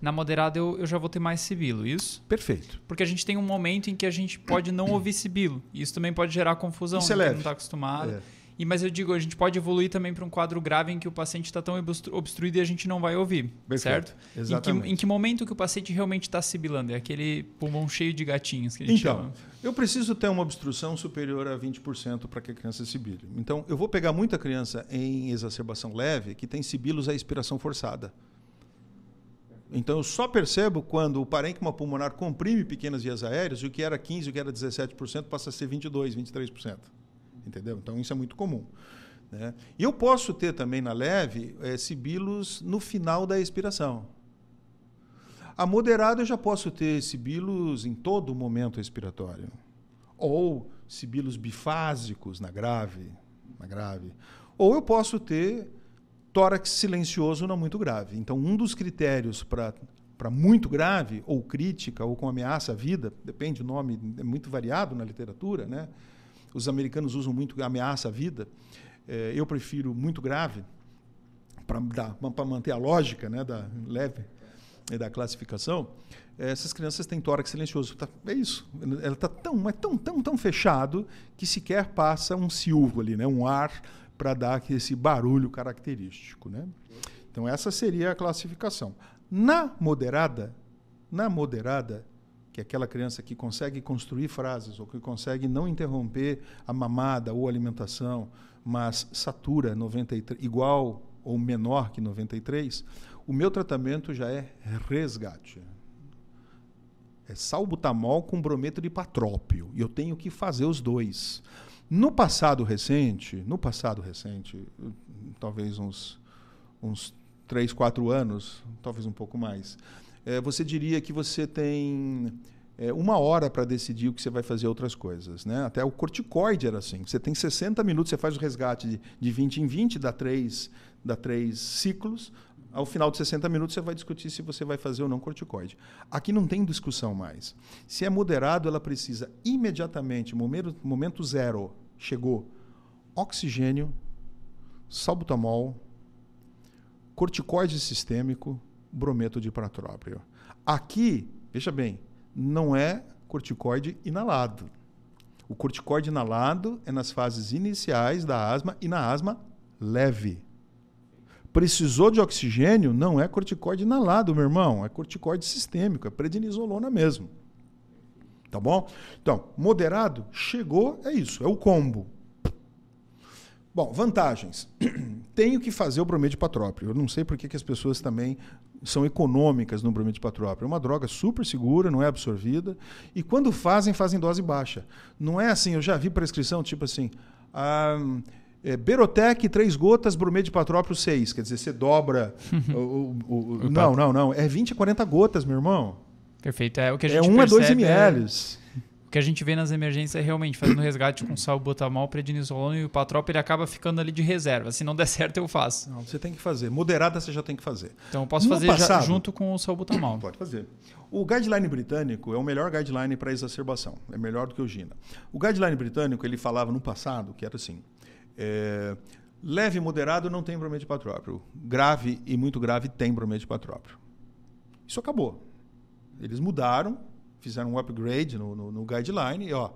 S1: Na moderada eu, eu já vou ter mais sibilo, isso? Perfeito. Porque a gente tem um momento em que a gente pode não ouvir sibilo. Isso também pode gerar confusão, isso né? é leve. não está acostumado. É. E, mas eu digo, a gente pode evoluir também para um quadro grave em que o paciente está tão obstruído e a gente não vai ouvir, Perfeito. certo? Exatamente. Em que, em que, momento que o paciente realmente está sibilando? É aquele pulmão cheio de gatinhos que a gente então, chama.
S4: Eu preciso ter uma obstrução superior a 20% para que a criança sibile. Então, eu vou pegar muita criança em exacerbação leve que tem sibilos à expiração forçada. Então eu só percebo quando o parênquima pulmonar comprime pequenas vias aéreas, e o que era 15, o que era 17% passa a ser 22, 23%. Entendeu? Então isso é muito comum. Né? E eu posso ter também na leve é, sibilos no final da expiração. A moderada eu já posso ter sibilos em todo momento respiratório. Ou sibilos bifásicos na grave, na grave. Ou eu posso ter tórax silencioso não muito grave. Então, um dos critérios para para muito grave ou crítica ou com ameaça à vida, depende, o nome é muito variado na literatura, né? Os americanos usam muito ameaça à vida. É, eu prefiro muito grave para manter a lógica, né, da leve da classificação. É, essas crianças têm tórax silencioso. Tá, é isso. Ela está tão, mas tão, tão, tão fechado que sequer passa um silvo ali, né? Um ar para dar esse barulho característico. Né? Então, essa seria a classificação. Na moderada, na moderada, que é aquela criança que consegue construir frases ou que consegue não interromper a mamada ou alimentação, mas satura 93, igual ou menor que 93, o meu tratamento já é resgate. É salbutamol com brometo de patrópio. E eu tenho que fazer os dois no passado recente, no passado recente, talvez uns, uns 3, 4 anos, talvez um pouco mais, é, você diria que você tem é, uma hora para decidir o que você vai fazer outras coisas. Né? Até o corticoide era assim. Você tem 60 minutos, você faz o resgate de, de 20 em 20, dá três, dá três ciclos, ao final de 60 minutos você vai discutir se você vai fazer ou não corticoide. Aqui não tem discussão mais. Se é moderado, ela precisa imediatamente, momento, momento zero, chegou oxigênio, salbutamol, corticoide sistêmico, brometo de próprio. Aqui, veja bem, não é corticoide inalado. O corticoide inalado é nas fases iniciais da asma e na asma leve. Precisou de oxigênio? Não é corticoide inalado, meu irmão. É corticoide sistêmico, é prednisolona mesmo. Tá bom? Então, moderado, chegou, é isso, é o combo. Bom, vantagens. Tenho que fazer o bromide patrópio. Eu não sei por que, que as pessoas também são econômicas no bromide patrópio. É uma droga super segura, não é absorvida. E quando fazem, fazem dose baixa. Não é assim, eu já vi prescrição tipo assim. Ah, é, Berotec, três gotas, bromê de patrópio, seis. Quer dizer, você dobra. o, o, o, não, não, não. É 20 a 40 gotas, meu irmão. Perfeito. É o que a é gente É 1 a 2 ml. É... O que a gente
S1: vê nas emergências é realmente fazendo resgate com sal, botamol, prednisolone e o patrópio ele acaba ficando ali de reserva. Se não der certo, eu faço. Não, você tem
S4: que fazer. Moderada você
S1: já tem que fazer. Então eu posso no fazer passado, já, junto com
S4: o salbutamol. Pode fazer. O guideline britânico é o melhor guideline para exacerbação. É melhor do que o Gina. O guideline britânico ele falava no passado que era assim: é, leve e moderado não tem brometo patrópio, Grave e muito grave tem brometo patrópio. Isso acabou. Eles mudaram, fizeram um upgrade no, no, no guideline. E, ó,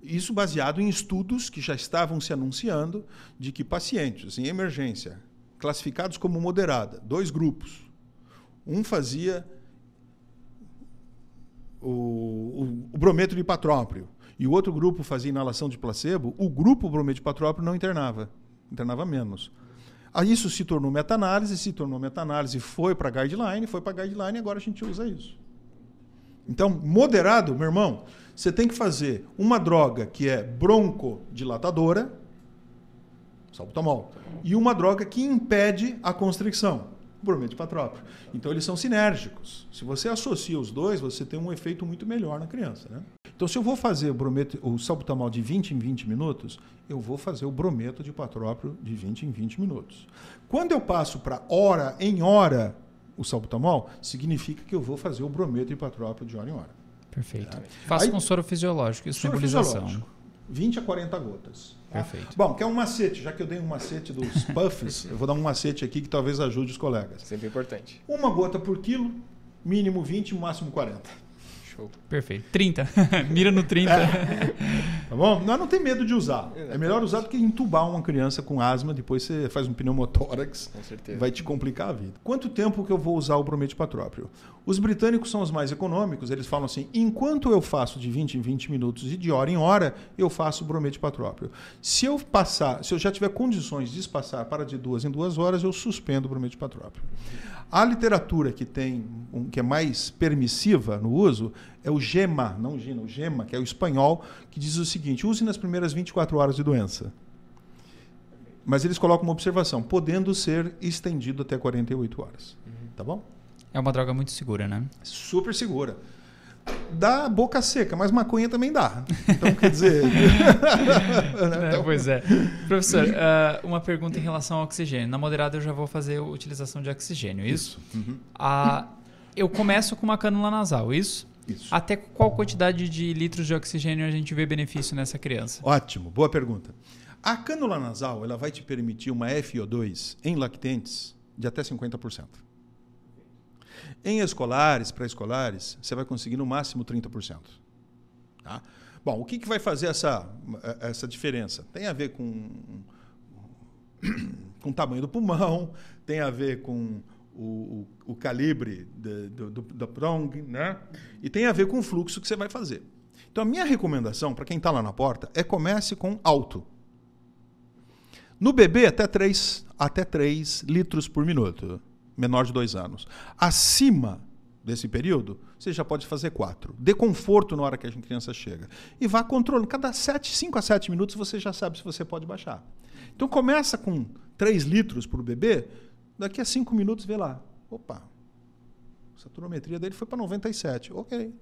S4: isso baseado em estudos que já estavam se anunciando de que pacientes em emergência, classificados como moderada, dois grupos. Um fazia o, o, o brometo hipatrópio e o outro grupo fazia inalação de placebo, o grupo bromedo patrópio não internava, internava menos. Aí isso se tornou meta-análise, se tornou meta-análise, foi para guideline, foi para guideline, agora a gente usa isso. Então, moderado, meu irmão, você tem que fazer uma droga que é broncodilatadora, salbutamol, e uma droga que impede a constricção de patrópio. Então eles são sinérgicos. Se você associa os dois, você tem um efeito muito melhor na criança, né? Então se eu vou fazer o brometo, o salbutamol de 20 em 20 minutos, eu vou fazer o brometo de patrópio de 20 em 20 minutos. Quando eu passo para hora em hora o salbutamol, significa que eu vou fazer o brometo de patrópio de hora em hora. Perfeito. É. Faça Faço Aí, com soro
S1: fisiológico, isso soro Fisiológico,
S4: 20 a 40 gotas. Tá? Perfeito. Bom, quer um macete, já que eu dei um macete dos puffs, eu vou dar um macete aqui que talvez ajude os colegas. Sempre importante. Uma gota por quilo, mínimo 20, máximo 40. Show. Perfeito. 30. Mira no 30. É. tá bom? Não, não tem medo de usar. É melhor usar do que entubar uma criança com asma, depois você faz um pneumotórax. Com certeza. Vai te complicar a vida. Quanto tempo que eu vou usar o bromete patrópio? Os britânicos são os mais econômicos, eles falam assim: enquanto eu faço de 20 em 20 minutos e de hora em hora, eu faço o bromete patrópio. Se eu passar, se eu já tiver condições de passar para de duas em duas horas, eu suspendo o bromete patrópio. A literatura que tem um, que é mais permissiva no uso é o GEMA, não GINA, o GEMA, que é o espanhol, que diz o seguinte: use nas primeiras 24 horas de doença. Mas eles colocam uma observação, podendo ser estendido até 48 horas. Uhum. Tá bom? É uma droga muito segura, né? Super segura dá boca seca, mas maconha também dá. Então, quer dizer. é, pois é. Professor,
S1: uh, uma pergunta em relação ao oxigênio. Na moderada, eu já vou fazer utilização de oxigênio, é isso? isso. Uhum. Uh, eu começo com uma cânula nasal, é isso? Isso. Até qual quantidade de litros de oxigênio a gente vê benefício nessa criança?
S4: Ótimo, boa pergunta. A cânula nasal ela vai te permitir uma FO2 em lactentes de até 50%. Em escolares, pré-escolares, você vai conseguir no máximo 30%. Tá? Bom, o que, que vai fazer essa, essa diferença? Tem a ver com, com o tamanho do pulmão, tem a ver com o, o, o calibre do, da prong, né? E tem a ver com o fluxo que você vai fazer. Então, a minha recomendação para quem está lá na porta é comece com alto. No bebê, até 3, até 3 litros por minuto menor de dois anos. Acima desse período, você já pode fazer quatro. Dê conforto na hora que a criança chega. E vá controlando. Cada sete cinco a sete minutos você já sabe se você pode baixar. Então começa com três litros para o bebê, daqui a cinco minutos vê lá. Opa, a saturometria dele foi para 97. Ok.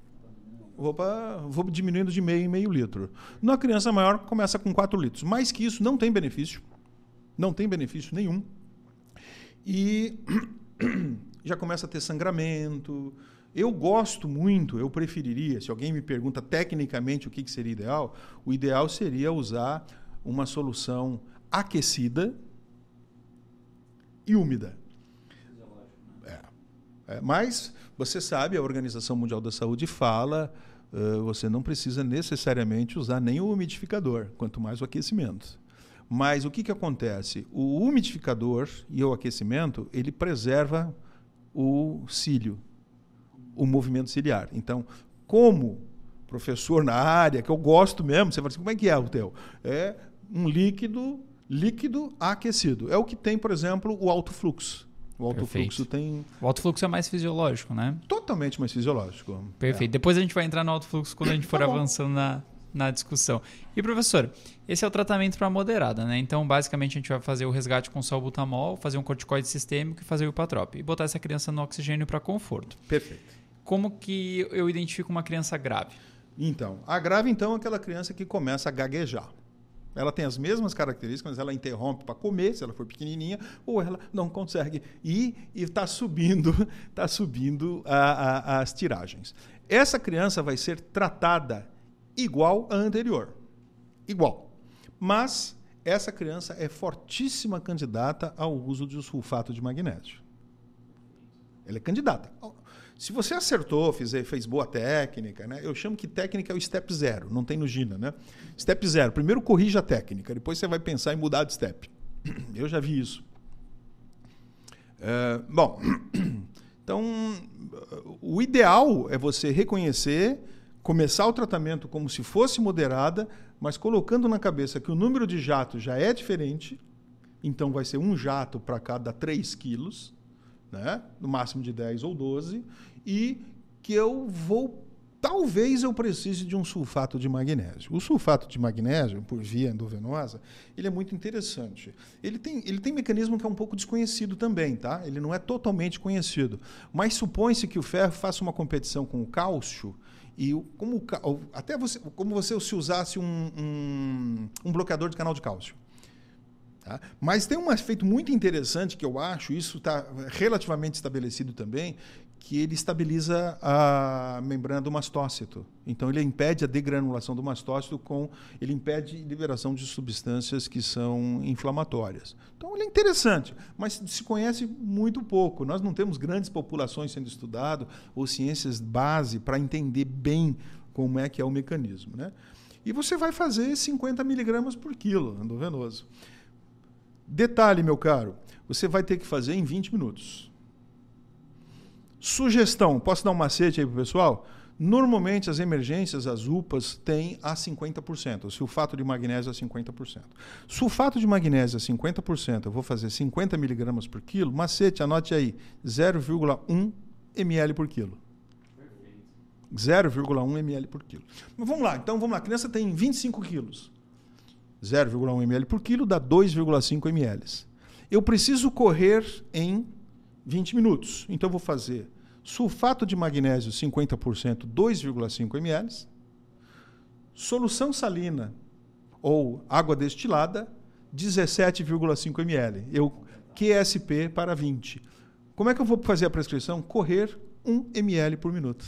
S4: Vou, pra, vou diminuindo de meio em meio litro. Na criança maior, começa com 4 litros. Mais que isso, não tem benefício. Não tem benefício nenhum. E já começa a ter sangramento. Eu gosto muito, eu preferiria, se alguém me pergunta tecnicamente o que, que seria ideal, o ideal seria usar uma solução aquecida e úmida. É. É, mas você sabe, a Organização Mundial da Saúde fala, uh, você não precisa necessariamente usar nem o umidificador, quanto mais o aquecimento. Mas o que, que acontece? O umidificador e o aquecimento, ele preserva o cílio, o movimento ciliar. Então, como professor na área, que eu gosto mesmo, você fala assim, como é que é o teu? É um líquido, líquido aquecido. É o que tem, por exemplo, o alto fluxo. O alto Perfeito. fluxo tem. O alto fluxo é mais fisiológico, né? Totalmente mais fisiológico. Perfeito. É.
S1: Depois a gente vai entrar no alto fluxo quando a gente for tá avançando na, na discussão. E professor, esse é o tratamento para moderada, né? Então, basicamente, a gente vai fazer o resgate com solbutamol, fazer um corticoide sistêmico e fazer o ipatrope. E botar essa criança no oxigênio para conforto.
S4: Perfeito. Como que eu identifico uma criança grave? Então, a grave, então, é aquela criança que começa a gaguejar. Ela tem as mesmas características, mas ela interrompe para comer, se ela for pequenininha, ou ela não consegue ir e está subindo, tá subindo a, a, as tiragens. Essa criança vai ser tratada igual à anterior. Igual. Mas essa criança é fortíssima candidata ao uso de sulfato de magnésio. Ela é candidata. Se você acertou, fizer, fez boa técnica, né? Eu chamo que técnica é o step zero, não tem no Gina, né? Step zero. Primeiro corrija a técnica, depois você vai pensar em mudar de step. Eu já vi isso. É, bom, então o ideal é você reconhecer começar o tratamento como se fosse moderada, mas colocando na cabeça que o número de jatos já é diferente, então vai ser um jato para cada 3 quilos, né? no máximo de 10 ou 12, e que eu vou talvez eu precise de um sulfato de magnésio. O sulfato de magnésio, por via endovenosa, ele é muito interessante. Ele tem, ele tem mecanismo que é um pouco desconhecido também, tá? Ele não é totalmente conhecido. Mas supõe-se que o ferro faça uma competição com o cálcio e o, como, até você, como você se usasse um, um, um bloqueador de canal de cálcio. Tá? Mas tem um efeito muito interessante que eu acho, isso está relativamente estabelecido também, que ele estabiliza a membrana do mastócito. Então ele impede a degranulação do mastócito com ele impede liberação de substâncias que são inflamatórias. Então ele é interessante, mas se conhece muito pouco. Nós não temos grandes populações sendo estudado ou ciências base para entender bem como é que é o mecanismo, né? E você vai fazer 50 miligramas por quilo endovenoso. Detalhe, meu caro, você vai ter que fazer em 20 minutos. Sugestão: posso dar um macete aí pro pessoal? Normalmente as emergências, as UPAs, têm a 50%. O sulfato de magnésio a 50%. Sulfato de magnésio a 50%, eu vou fazer 50 miligramas por quilo. Macete, anote aí, 0,1 ml por quilo. 0,1 ml por quilo. Mas vamos lá, então vamos lá. A criança tem 25 quilos. 0,1 ml por quilo dá 2,5 ml. Eu preciso correr em 20 minutos. Então eu vou fazer sulfato de magnésio 50%, 2,5 ml, solução salina ou água destilada 17,5 ml. Eu QSP para 20. Como é que eu vou fazer a prescrição? Correr 1 ml por minuto.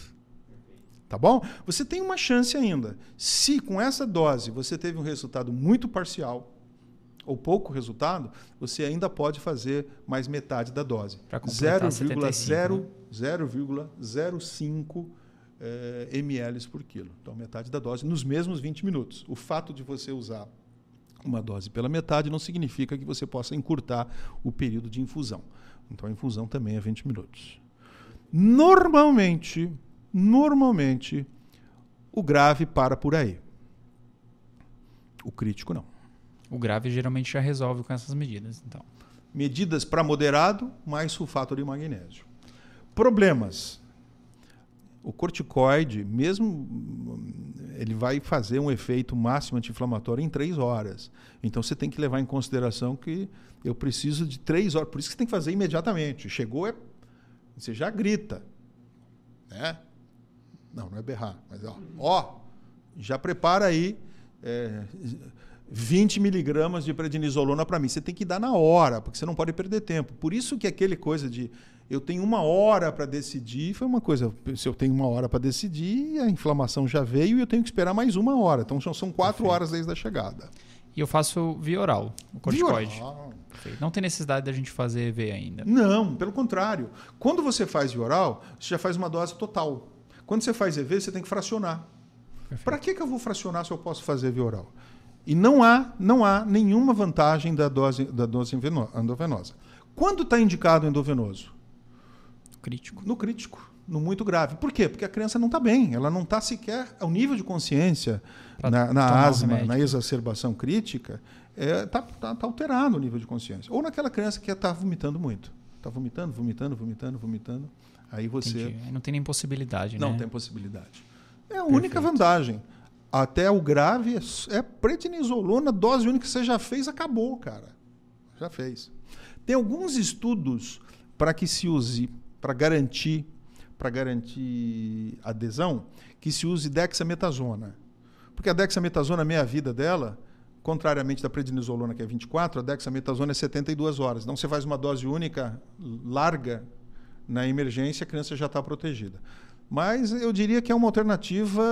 S4: Tá bom? Você tem uma chance ainda. Se com essa dose você teve um resultado muito parcial, ou pouco resultado, você ainda pode fazer mais metade da dose. 0,05 né? eh, ml por quilo. Então, metade da dose nos mesmos 20 minutos. O fato de você usar uma dose pela metade não significa que você possa encurtar o período de infusão. Então, a infusão também é 20 minutos. Normalmente, normalmente, o grave para por aí. O crítico não.
S1: O grave geralmente já resolve com essas medidas. Então.
S4: Medidas para moderado, mais sulfato de magnésio. Problemas. O corticoide, mesmo ele vai fazer um efeito máximo anti-inflamatório em três horas. Então você tem que levar em consideração que eu preciso de três horas. Por isso que você tem que fazer imediatamente. Chegou, é... você já grita. Né? Não, não é berrar, mas ó, ó já prepara aí. É 20 miligramas de prednisolona para mim. Você tem que dar na hora, porque você não pode perder tempo. Por isso que aquele coisa de eu tenho uma hora para decidir foi uma coisa. Se eu tenho uma hora para decidir, a inflamação já veio e eu tenho que esperar mais uma hora. Então são quatro Perfeito. horas desde a chegada. E eu faço via oral, o corticoide.
S1: Oral. Não tem necessidade da gente fazer EV ainda. Não,
S4: pelo contrário. Quando você faz via oral, você já faz uma dose total. Quando você faz EV, você tem que fracionar. Para que, que eu vou fracionar se eu posso fazer via oral? E não há, não há nenhuma vantagem da dose, da dose endovenosa. Quando está indicado o endovenoso? Crítico. No crítico, no muito grave. Por quê? Porque a criança não está bem, ela não está sequer ao nível de consciência pra na, na asma, na exacerbação crítica, está é, tá, tá, tá alterado o nível de consciência. Ou naquela criança que está vomitando muito. Está vomitando, vomitando, vomitando, vomitando. Aí você. Entendi. Não tem nem possibilidade, não né? Não tem possibilidade. É a Perfeito. única vantagem até o grave é, é prednisolona, dose única que você já fez, acabou, cara. Já fez. Tem alguns estudos para que se use, para garantir, para garantir adesão, que se use dexametasona. Porque a dexametasona, meia-vida dela, contrariamente da prednisolona, que é 24, a dexametasona é 72 horas. Então, você faz uma dose única, larga, na emergência, a criança já está protegida. Mas eu diria que é uma alternativa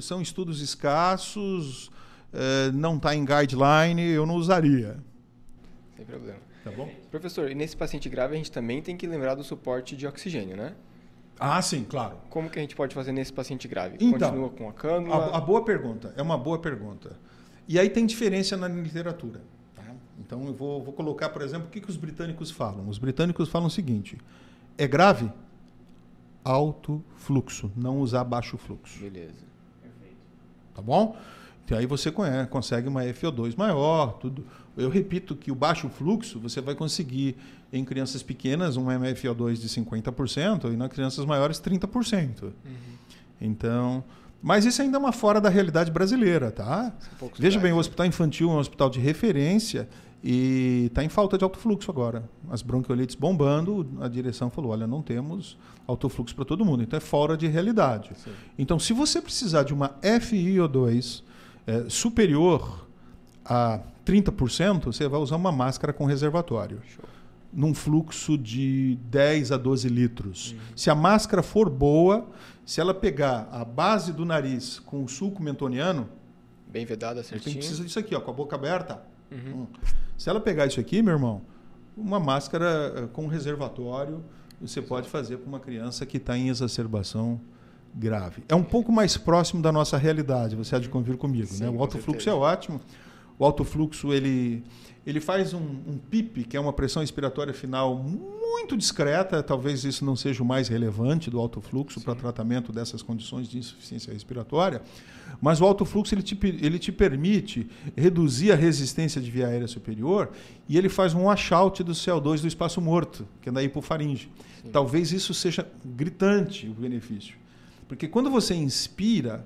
S4: são estudos escassos, é, não está em guideline, eu não usaria.
S2: Sem problema. Tá bom? Professor, e nesse paciente grave a gente também tem que lembrar do suporte de oxigênio, né? Ah, sim, claro. Como que a gente pode fazer nesse paciente grave?
S4: Então, Continua com a cânula? A, a boa pergunta, é uma boa pergunta. E aí tem diferença na literatura. Tá? Então eu vou, vou, colocar, por exemplo, o que, que os britânicos falam. Os britânicos falam o seguinte: é grave? Alto fluxo, não usar baixo fluxo. Beleza tá bom? Então aí você conhece, consegue uma FO2 maior, tudo. Eu repito que o baixo fluxo você vai conseguir em crianças pequenas uma MFO2 de 50% e nas crianças maiores 30%. Uhum. Então, mas isso ainda é uma fora da realidade brasileira, tá? É Veja bem, o né? hospital infantil é um hospital de referência e está em falta de alto fluxo agora. As bronquiolites bombando, a direção falou: olha, não temos alto fluxo para todo mundo. Então é fora de realidade. Sim. Então, se você precisar de uma FiO2 é, superior a 30%, você vai usar uma máscara com reservatório. Show. Num fluxo de 10 a 12 litros. Uhum. Se a máscara for boa, se ela pegar a base do nariz com o sulco mentoniano. Bem vedada, certinho. Você precisa disso aqui, ó, com a boca aberta. Uhum. Se ela pegar isso aqui, meu irmão, uma máscara eh, com reservatório você pode fazer para uma criança que está em exacerbação grave. É um pouco mais próximo da nossa realidade, você há de convir comigo. Sim, né? O alto fluxo é ótimo. O alto fluxo ele, ele faz um, um PIP, que é uma pressão respiratória final muito discreta, talvez isso não seja o mais relevante do alto fluxo para tratamento dessas condições de insuficiência respiratória, mas o alto fluxo ele te, ele te permite reduzir a resistência de via aérea superior e ele faz um washout do CO2 do espaço morto, que é da hipofaringe. Sim. Talvez isso seja gritante o benefício. Porque quando você inspira,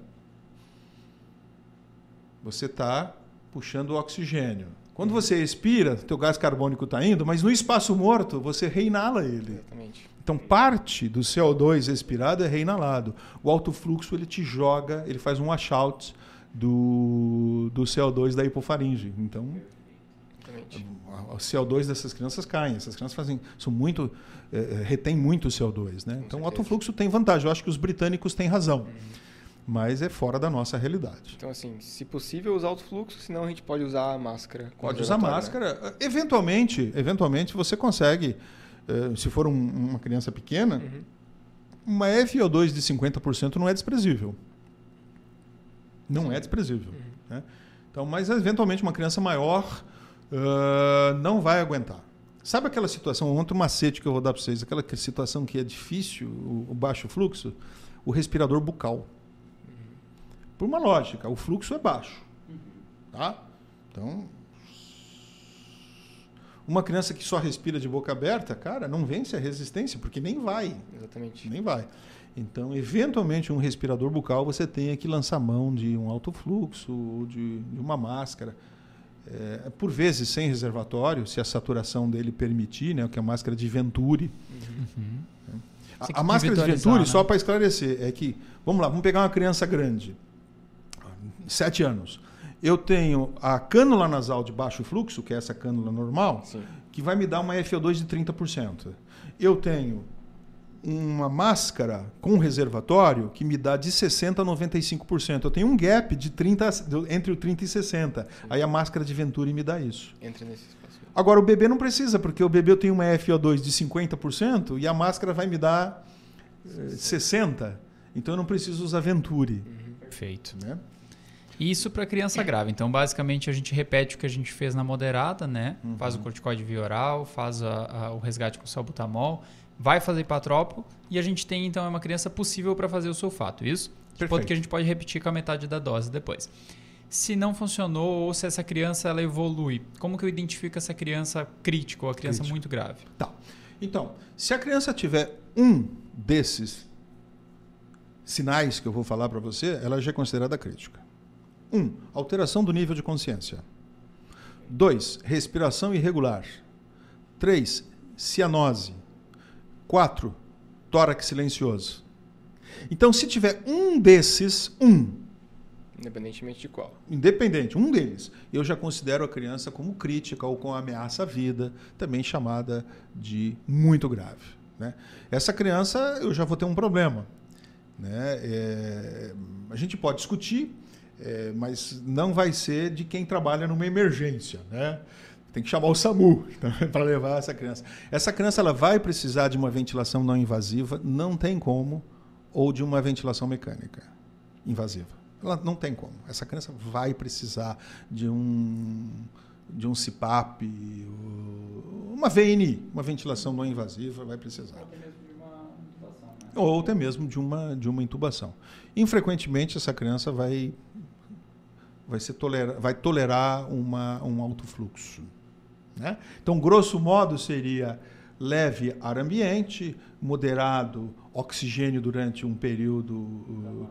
S4: você está puxando o oxigênio quando você expira, teu gás carbônico está indo, mas no espaço morto você reinala ele. Exatamente. Então parte do CO2 expirado é reinalado. O alto fluxo ele te joga, ele faz um washout do, do CO2 da hipofaringe. Então o CO2 dessas crianças caem. Essas crianças fazem, são muito, é, eh, eh, retém muito o CO2, né? Com então certeza. o alto fluxo tem vantagem. Eu acho que os britânicos têm razão. Uhum mas é fora da nossa realidade. Então,
S2: assim, se possível, usar alto fluxo, senão a gente pode usar a máscara. Pode usar né? máscara.
S4: Eventualmente, eventualmente você consegue, eh, se for uma criança pequena, uhum. uma FO2 de 50% não é desprezível. Não Sim. é desprezível. Uhum. Né? Então, mas eventualmente uma criança maior uh, não vai aguentar. Sabe aquela situação, outro macete que eu vou dar para vocês, aquela situação que é difícil, o baixo fluxo? O respirador bucal por uma lógica, o fluxo é baixo. Tá? Então, uma criança que só respira de boca aberta, cara, não vence a resistência, porque nem vai. Exatamente. Nem vai. Então, eventualmente, um respirador bucal você tem é que lançar mão de um alto fluxo ou de, de uma máscara. É, por vezes sem reservatório, se a saturação dele permitir, né, que é a máscara de Venturi. Uhum. uhum. A, a máscara de Venturi, né? só para esclarecer, é que, vamos lá, vamos pegar uma criança grande sete anos. Eu tenho a cânula nasal de baixo fluxo, que é essa cânula normal, Sim. que vai me dar uma FO2 de 30%. Eu tenho uma máscara com reservatório que me dá de 60% a 95%. Eu tenho um gap de 30, entre o 30% e 60%. Aí a máscara de Venturi me dá isso.
S2: Entra nesse espaço.
S4: Agora, o bebê não precisa, porque o bebê tem uma FO2 de 50% e a máscara vai me dar eh, 60%. Então eu não preciso usar Venturi. Uhum. Perfeito. Né?
S1: Isso para criança grave. Então, basicamente, a gente repete o que a gente fez na moderada, né? Uhum. Faz o corticoide via oral, faz a, a, o resgate com salbutamol, vai fazer hipatrópico e a gente tem, então, é uma criança possível para fazer o sulfato. Isso? Perfeito. Ponto que a gente pode repetir com a metade da dose depois. Se não funcionou ou se essa criança ela evolui, como que eu identifico essa criança crítica ou a criança Crítico. muito grave? Tá.
S4: Então, se a criança tiver um desses sinais que eu vou falar para você, ela já é considerada crítica. 1. Alteração do nível de consciência. 2. Respiração irregular. 3. Cianose. 4. Tórax silencioso. Então, se tiver um desses, um. Independentemente de qual. Independente, um deles. Eu já considero a criança como crítica ou com ameaça à vida, também chamada de muito grave. Né? Essa criança, eu já vou ter um problema. Né? É, a gente pode discutir é, mas não vai ser de quem trabalha numa emergência, né? Tem que chamar o SAMU então, para levar essa criança. Essa criança ela vai precisar de uma ventilação não invasiva, não tem como, ou de uma ventilação mecânica invasiva. Ela não tem como. Essa criança vai precisar de um de um CPAP, uma VNI, uma ventilação não invasiva, vai precisar. Ou até mesmo de uma intubação. Né? Ou até mesmo de uma, de uma intubação. Infrequentemente, essa criança vai vai, ser tolera, vai tolerar uma, um alto fluxo. Né? Então, grosso modo, seria leve ar ambiente, moderado oxigênio durante um período uh,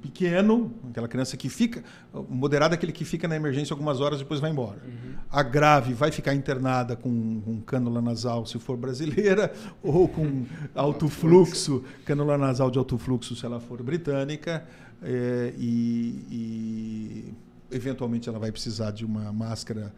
S4: pequeno, aquela criança que fica, uh, moderado é aquele que fica na emergência algumas horas e depois vai embora. Uhum. A grave vai ficar internada com, com cânula nasal, se for brasileira, ou com alto fluxo, cânula nasal de alto fluxo, se ela for britânica. É, e, e, eventualmente ela vai precisar de uma máscara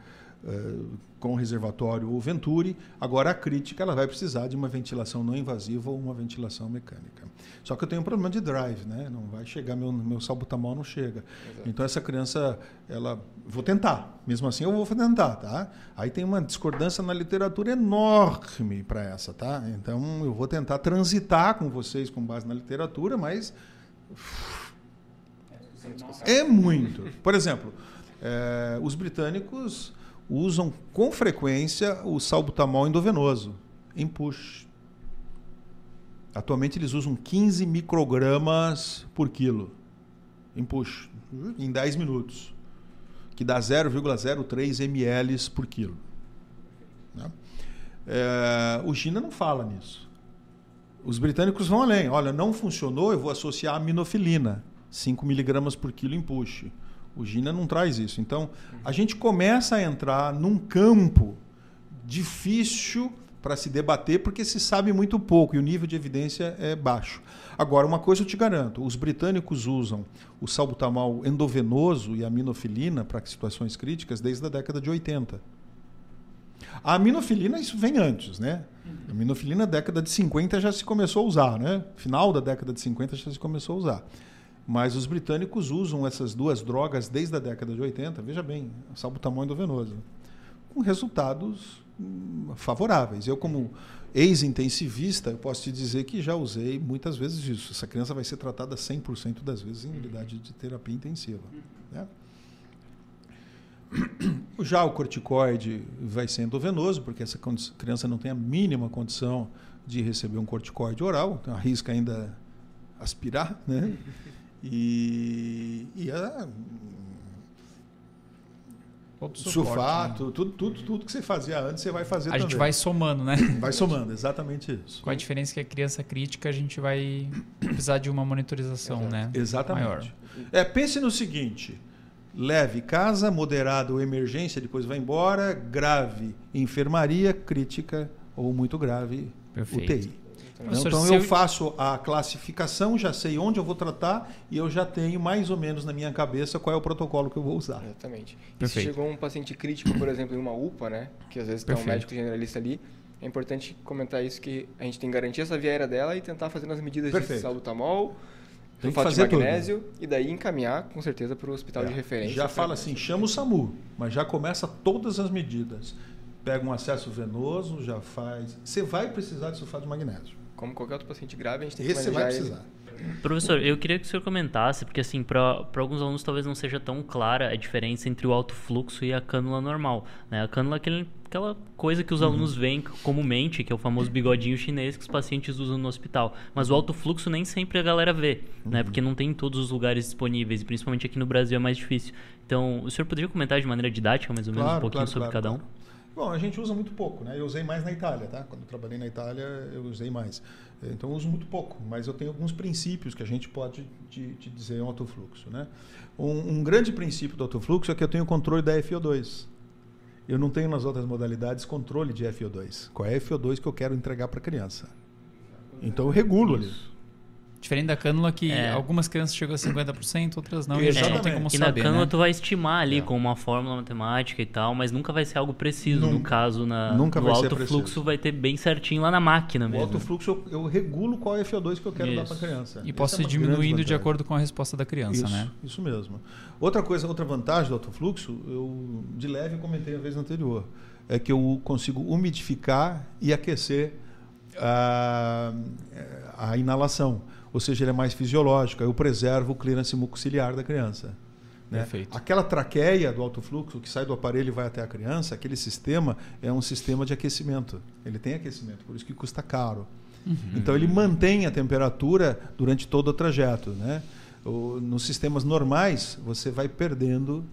S4: é, com reservatório ou Venturi. Agora, a crítica, ela vai precisar de uma ventilação não invasiva ou uma ventilação mecânica. Só que eu tenho um problema de drive, né? Não vai chegar, meu, meu salbutamol não chega. Exato. Então, essa criança, ela... Vou tentar. Mesmo assim, eu vou tentar, tá? Aí tem uma discordância na literatura enorme para essa, tá? Então, eu vou tentar transitar com vocês com base na literatura, mas é muito. Por exemplo, é, os britânicos usam com frequência o salbutamol endovenoso, em push. Atualmente eles usam 15 microgramas por quilo em push, em 10 minutos, que dá 0,03 ml por quilo. Né? É, o China não fala nisso. Os britânicos vão além. Olha, não funcionou, eu vou associar a minofilina 5 miligramas por quilo em push. O Gina não traz isso. Então, a gente começa a entrar num campo difícil para se debater porque se sabe muito pouco e o nível de evidência é baixo. Agora, uma coisa eu te garanto: os britânicos usam o salbutamol endovenoso e a aminofilina para situações críticas desde a década de 80. A aminofilina, isso vem antes, né? A aminofilina, década de 50 já se começou a usar, né? Final da década de 50 já se começou a usar. Mas os britânicos usam essas duas drogas desde a década de 80, veja bem, salvo o tamanho do venoso, com resultados hum, favoráveis. Eu, como ex-intensivista, posso te dizer que já usei muitas vezes isso. Essa criança vai ser tratada 100% das vezes em unidade de terapia intensiva. Né? Já o corticoide vai ser endovenoso, porque essa criança não tem a mínima condição de receber um corticoide oral, então arrisca ainda aspirar, né? E, e é, hum, Todo suporte, sulfato, né? tudo, tudo, tudo que você fazia antes, você vai fazer a também. A gente vai
S1: somando, né? Vai somando, exatamente isso. Com a diferença que a é criança crítica, a gente vai precisar de uma monitorização, né? Exato. né? Exatamente. Maior.
S4: É, pense no seguinte: leve casa, moderado emergência, depois vai embora, grave enfermaria, crítica ou muito grave Perfeito. UTI. Né? Então, então eu, eu faço a classificação, já sei onde eu vou tratar e eu já tenho mais ou menos na minha cabeça qual é o protocolo que eu vou usar. Exatamente. se chegou um paciente crítico, por exemplo, em uma UPA, né? Que às vezes tem tá um médico
S2: generalista ali. É importante comentar isso que a gente tem que garantir essa via dela e tentar fazer as
S4: medidas Perfeito. de salutamol,
S2: tem que fazer de magnésio
S4: tudo. e daí encaminhar com certeza para o hospital é. de referência. Já fala assim, chama o SAMU, mas já começa todas as medidas. Pega um acesso venoso, já faz. Você vai precisar de sulfato de magnésio como qualquer outro paciente grave, a gente tem que Esse você vai precisar.
S3: Ele. Professor, eu queria que o senhor comentasse, porque assim, para alguns alunos talvez não seja tão clara a diferença entre o alto fluxo e a cânula normal. Né? A cânula é aquele, aquela coisa que os uhum. alunos veem comumente, que é o famoso bigodinho chinês que os pacientes usam no hospital. Mas o alto fluxo nem sempre a galera vê, né? uhum. né? Porque não tem em todos os lugares disponíveis, e principalmente aqui no Brasil é mais difícil. Então, o senhor poderia comentar de maneira didática, mais ou menos, um pouquinho claro, sobre claro, cada um?
S4: Bom, a gente usa muito pouco, né? Eu usei mais na Itália, tá? Quando eu trabalhei na Itália, eu usei mais. É, então, eu uso muito pouco, mas eu tenho alguns princípios que a gente pode te, te dizer em autofluxo, né? Um, um, grande princípio do autofluxo é que eu tenho controle da FO2. Eu não tenho nas outras modalidades controle de FO2. Qual é a FO2 que eu quero entregar para a criança? Então, eu regulo ali.
S1: Diferente da cânula que é. algumas crianças chegam a 50%, outras não, e é. já não tem como e saber.
S3: E na cânula né? tu vai estimar ali é. com uma fórmula matemática e tal, mas nunca vai ser algo preciso. Nunca. No caso, na, nunca no alto fluxo vai ter bem certinho lá na máquina mesmo. O alto
S4: fluxo eu, eu regulo qual é FO2 que eu quero isso. dar para a criança. E posso é ir diminuindo de acordo com a resposta da criança, isso, né? Isso mesmo. Outra coisa, outra vantagem do alto fluxo, eu de leve comentei a vez anterior, é que eu consigo umidificar e aquecer a, a inalação ou seja, ele é mais fisiológico. Eu preservo o clearance mucociliar da criança. Né? Perfeito. Aquela traqueia do alto fluxo que sai do aparelho e vai até a criança, aquele sistema é um sistema de aquecimento. Ele tem aquecimento, por isso que custa caro. Uhum. Então ele mantém a temperatura durante todo o trajeto. Né? O, nos sistemas normais, você vai perdendo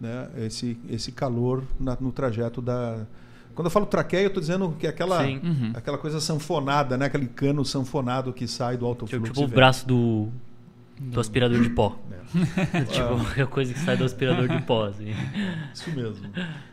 S4: né, esse, esse calor na, no trajeto da, quando eu falo traqueia, eu estou dizendo que é aquela, uhum. aquela coisa sanfonada, né? Aquele cano sanfonado que sai do alto é fluxo. Tipo, tipo o braço
S3: do do aspirador de pó. É. tipo, é a coisa que sai do aspirador de pó. Assim.
S4: Isso mesmo.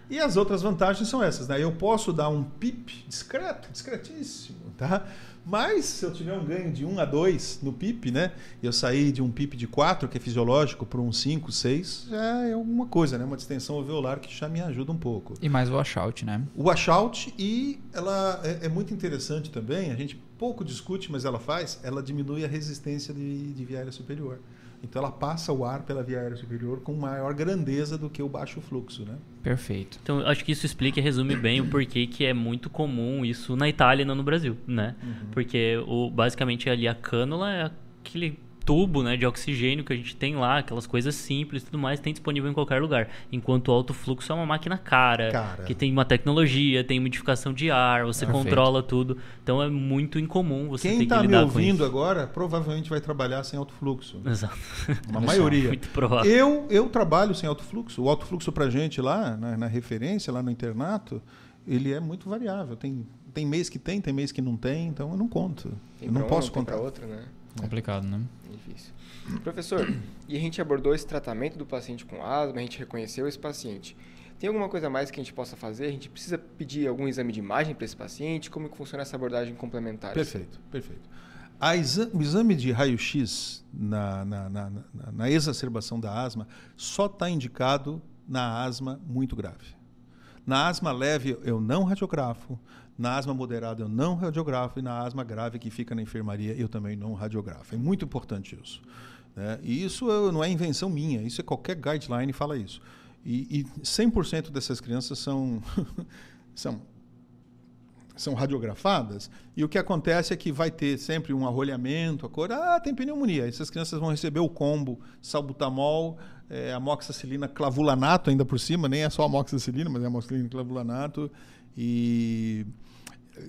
S4: E as outras vantagens são essas. Né? Eu posso dar um PIP discreto, discretíssimo, tá? Mas se eu tiver um ganho de 1 a 2 no PIP, né? Eu sair de um PIP de 4, que é fisiológico, para um 5, 6, já é alguma coisa, né? Uma distensão alveolar que já me ajuda um pouco. E mais o washout, né? O washout e ela é, é muito interessante também. A gente pouco discute, mas ela faz, ela diminui a resistência de, de via aérea superior. Então ela passa o ar pela via aérea superior com maior grandeza do que o baixo fluxo, né?
S3: Perfeito. Então acho que isso explica e resume bem o porquê que é muito comum isso na Itália e não no Brasil, né? Uhum. Porque o, basicamente ali a cânula é aquele tubo né, de oxigênio que a gente tem lá, aquelas coisas simples e tudo mais, tem disponível em qualquer lugar. Enquanto o alto fluxo é uma máquina cara, cara. que tem uma tecnologia, tem modificação de ar, você Perfeito. controla tudo. Então é muito incomum você Quem ter tá que lidar com isso. Quem está me ouvindo
S4: agora provavelmente vai trabalhar sem alto fluxo. Exato. Uma é maioria. Muito provável. Eu, eu trabalho sem alto fluxo. O alto fluxo para gente lá, na, na referência, lá no internato, ele é muito variável. Tem, tem mês que tem, tem mês que não tem, então eu não conto. Tem eu não posso contar. outra outro, né?
S2: Complicado, né? difícil. Professor, e a gente abordou esse tratamento do paciente com asma, a gente reconheceu esse paciente. Tem alguma coisa mais que a gente possa fazer? A gente precisa pedir algum exame de imagem para esse paciente? Como que funciona essa abordagem complementar? Perfeito, perfeito.
S4: Exa o exame de raio-x na, na, na, na, exacerbação da asma só está indicado na asma muito grave. Na asma leve, eu não radiografo, na asma moderada eu não radiografo e na asma grave que fica na enfermaria eu também não radiografo. É muito importante isso. Né? E isso é, não é invenção minha, isso é qualquer guideline fala isso. E, e 100% dessas crianças são, são, são radiografadas e o que acontece é que vai ter sempre um arrolhamento, a cor, ah, tem pneumonia. Essas crianças vão receber o combo salbutamol, é, amoxicilina clavulanato ainda por cima, nem é só amoxicilina, mas é amoxicilina clavulanato e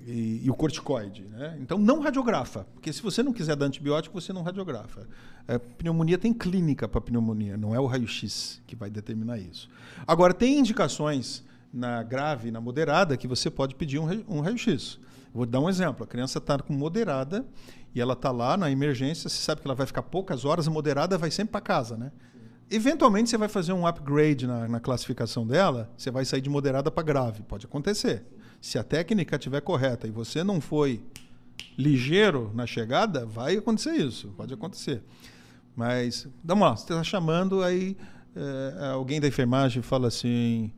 S4: e, e, o corticoide. Né? Então, não radiografa, porque se você não quiser dar antibiótico, você não radiografa. É, pneumonia tem clínica para pneumonia, não é o raio-x que vai determinar isso. Agora, tem indicações na grave e na moderada que você pode pedir um, um raio-x. Vou dar um exemplo: a criança está com moderada e ela está lá na emergência, você sabe que ela vai ficar poucas horas, A moderada vai sempre para casa, né? eventualmente você vai fazer um upgrade na, na, classificação dela, você vai sair de moderada para grave, pode acontecer. Se a técnica estiver correta e você não foi ligeiro na chegada, vai acontecer isso, pode acontecer. Mas, vamos lá, você está chamando, aí é, alguém da enfermagem fala assim: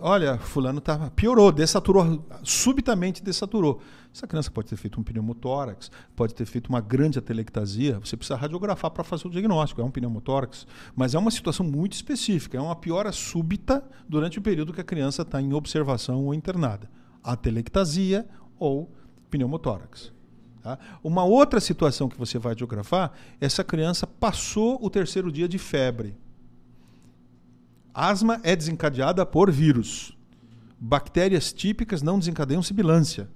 S4: olha, fulano tá, piorou, dessaturou, subitamente dessaturou. Essa criança pode ter feito um pneumotórax, pode ter feito uma grande atelectasia. Você precisa radiografar para fazer o diagnóstico. É um pneumotórax, mas é uma situação muito específica. É uma piora súbita durante o período que a criança está em observação ou internada. Atelectasia ou pneumotórax. Tá? Uma outra situação que você vai radiografar, essa criança passou o terceiro dia de febre. Asma é desencadeada por vírus. Bactérias típicas não desencadeiam sibilância.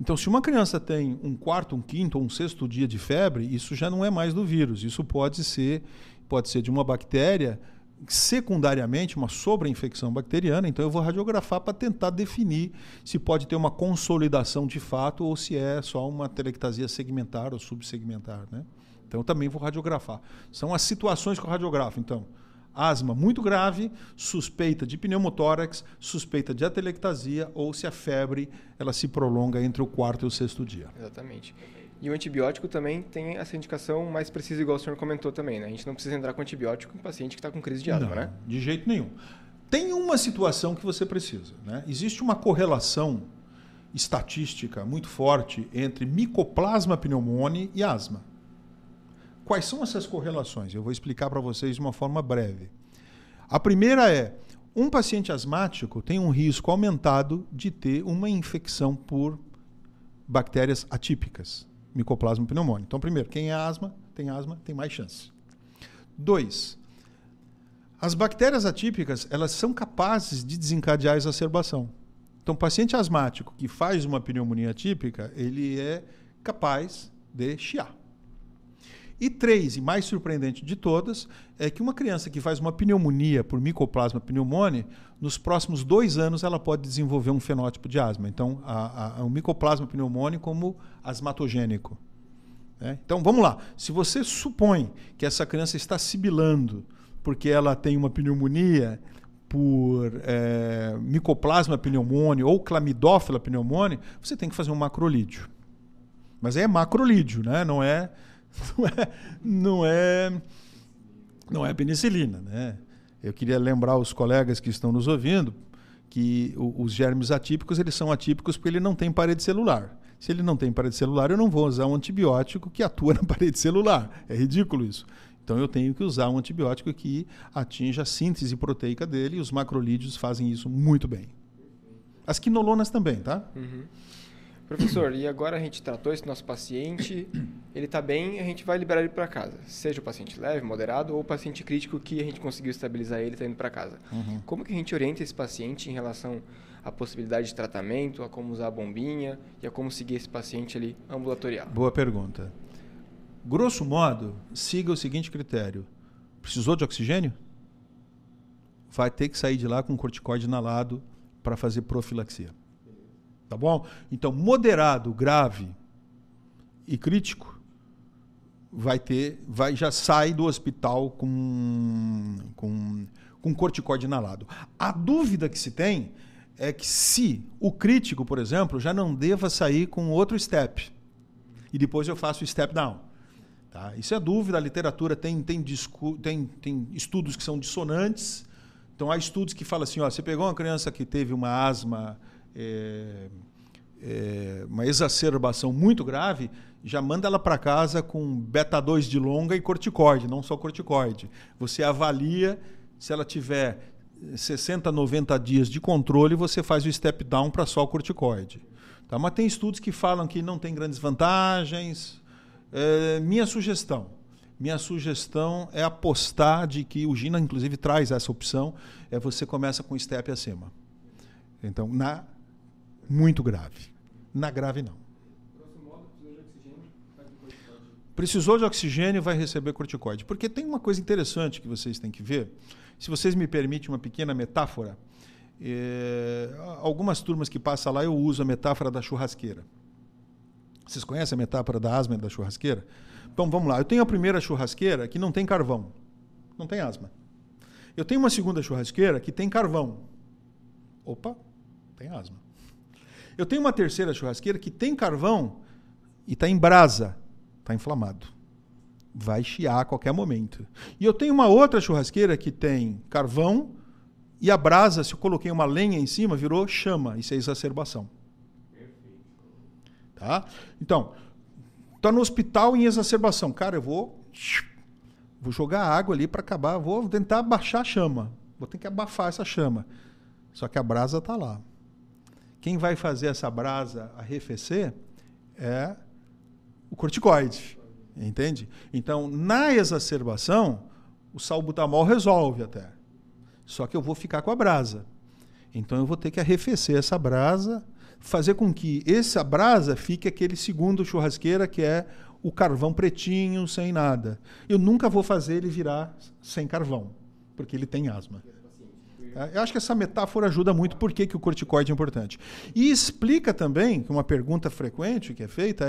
S4: Então, se uma criança tem um quarto, um quinto ou um sexto dia de febre, isso já não é mais do vírus. Isso pode ser, pode ser de uma bactéria, secundariamente uma sobreinfecção bacteriana. Então, eu vou radiografar para tentar definir se pode ter uma consolidação de fato ou se é só uma telectasia segmentar ou subsegmentar, né? Então, eu também vou radiografar. São as situações que eu radiografo, então asma muito grave, suspeita de pneumotórax, suspeita de atelectasia ou se a febre ela se prolonga entre o quarto e o sexto dia. Exatamente. E o
S2: antibiótico também tem essa indicação mais precisa, igual o senhor comentou também, né? A gente não precisa entrar com antibiótico em paciente que
S4: está com crise de asma, não, né? De jeito nenhum. Tem uma situação que você precisa, né? Existe uma correlação estatística muito forte entre micoplasma pneumoniae e asma. Quais são essas correlações? Eu vou explicar para vocês de uma forma breve. A primeira é: um paciente asmático tem um risco aumentado de ter uma infecção por bactérias atípicas, micoplasma pneumônio. Então, primeiro, quem é asma, tem asma, tem mais chance. Dois, as bactérias atípicas, elas são capazes de desencadear a exacerbação. Então, paciente asmático que faz uma pneumonia atípica, ele é capaz de chiar. E três, e mais surpreendente de todas, é que uma criança que faz uma pneumonia por micoplasma pneumoniae, nos próximos dois anos ela pode desenvolver um fenótipo de asma. Então, o micoplasma pneumoniae como asmatogênico. Né? Então, vamos lá. Se você supõe que essa criança está sibilando porque ela tem uma pneumonia por é, micoplasma pneumoniae ou clamidófila pneumoniae, você tem que fazer um macrolídeo. Mas é macrolídeo, né? não é não é, não é, não é penicilina, né? Eu queria lembrar os colegas que estão nos ouvindo que os germes atípicos eles são atípicos porque ele não tem parede celular. Se ele não tem parede celular, eu não vou usar um antibiótico que atua na parede celular. É ridículo isso. Então eu tenho que usar um antibiótico que atinja a síntese proteica dele e os macrolídeos fazem isso muito bem. As quinolonas também, tá?
S2: Uhum. Professor, e agora a gente tratou esse nosso paciente, ele está bem, a gente vai liberar ele para casa. Seja o paciente leve, moderado ou o paciente crítico que a gente conseguiu estabilizar ele está indo para casa. Uhum. Como que a gente orienta esse paciente em relação à possibilidade de tratamento, a como usar a bombinha e a como seguir esse paciente ali ambulatorial?
S4: Boa pergunta. Grosso modo, siga o seguinte critério: precisou de oxigênio? Vai ter que sair de lá com corticoide inalado para fazer profilaxia. Tá bom? Então, moderado, grave e crítico vai ter, vai já sai do hospital com com com corticóide inalado. A dúvida que se tem é que se o crítico, por exemplo, já não deva sair com outro step e depois eu faço o step down. Tá? Isso é dúvida, a literatura tem, tem, discu tem, tem estudos que são dissonantes. Então, há estudos que falam assim: ó, você pegou uma criança que teve uma asma é, é, uma exacerbação muito grave, já manda ela para casa com beta 2 de longa e corticoide, não só corticoide. Você avalia se ela tiver 60, 90 dias de controle, você faz o step down para só corticoide. Tá? Mas tem estudos que falam que não tem grandes vantagens. É, minha sugestão, minha sugestão é apostar de que o Gina, inclusive, traz essa opção, é você começa com step acima. Então, na muito grave. Na grave, não. Precisou de oxigênio, vai receber corticoide. Porque tem uma coisa interessante que vocês têm que ver. Se vocês me permitem uma pequena metáfora, é, algumas turmas que passam lá eu uso a metáfora da churrasqueira. Vocês conhecem a metáfora da asma e da churrasqueira? Então vamos lá. Eu tenho a primeira churrasqueira que não tem carvão, não tem asma. Eu tenho uma segunda churrasqueira que tem carvão. Opa, tem asma. Eu tenho uma terceira churrasqueira que tem carvão e está em brasa, está inflamado. Vai chiar a qualquer momento. E eu tenho uma outra churrasqueira que tem carvão e a brasa, se eu coloquei uma lenha em cima, virou chama. Isso é exacerbação. Tá? Então, está no hospital em exacerbação. Cara, eu vou, vou jogar água ali para acabar, vou tentar baixar a chama. Vou ter que abafar essa chama. Só que a brasa está lá. Quem vai fazer essa brasa arrefecer é o corticoide, entende? Então, na exacerbação, o salbutamol resolve até. Só que eu vou ficar com a brasa. Então eu vou ter que arrefecer essa brasa, fazer com que essa brasa fique aquele segundo churrasqueira que é o carvão pretinho, sem nada. Eu nunca vou fazer ele virar sem carvão, porque ele tem asma. É, eu acho que essa metáfora ajuda muito por que, o corticoide é importante. E explica também, que é uma pergunta frequente que é feita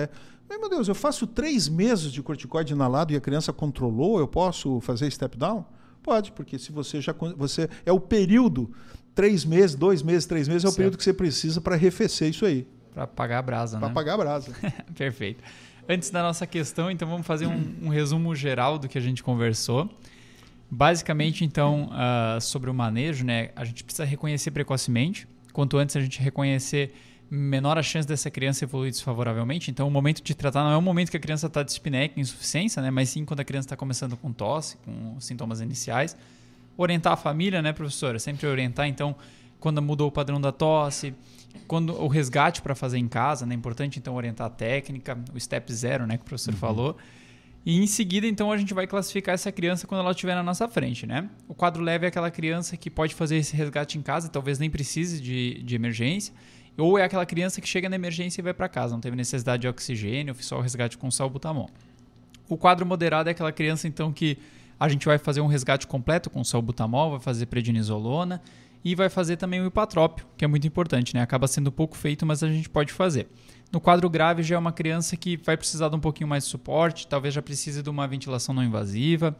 S4: é: meu Deus, eu faço três meses de corticoide inalado e a criança controlou, eu posso fazer step down? Pode, porque se você já. Você, é o período, três meses, dois meses, três meses, é o certo. período que você precisa para arrefecer isso aí. Para pagar a brasa, pra né? Para pagar a brasa.
S1: Perfeito. Antes da nossa questão, então vamos fazer um, um resumo geral do que a gente conversou. Basicamente, então, uh, sobre o manejo, né? A gente precisa reconhecer precocemente. Quanto antes a gente reconhecer, menor a chance dessa criança evoluir desfavoravelmente. Então, o momento de tratar não é o momento que a criança está de espineca, insuficiência, né? Mas sim quando a criança está começando com tosse, com sintomas iniciais. Orientar a família, né, professora? Sempre orientar, então, quando mudou o padrão da tosse, quando o resgate para fazer em casa, né? É importante, então, orientar a técnica, o step zero, né, que o professor uhum. falou. E em seguida, então, a gente vai classificar essa criança quando ela estiver na nossa frente, né? O quadro leve é aquela criança que pode fazer esse resgate em casa, talvez nem precise de, de emergência, ou é aquela criança que chega na emergência e vai para casa, não teve necessidade de oxigênio, só o resgate com salbutamol. O quadro moderado é aquela criança, então, que a gente vai fazer um resgate completo com salbutamol, vai fazer prednisolona e vai fazer também o hipatrópio, que é muito importante, né? Acaba sendo pouco feito, mas a gente pode fazer. No quadro grave já é uma criança que vai precisar de um pouquinho mais de suporte, talvez já precise de uma ventilação não invasiva.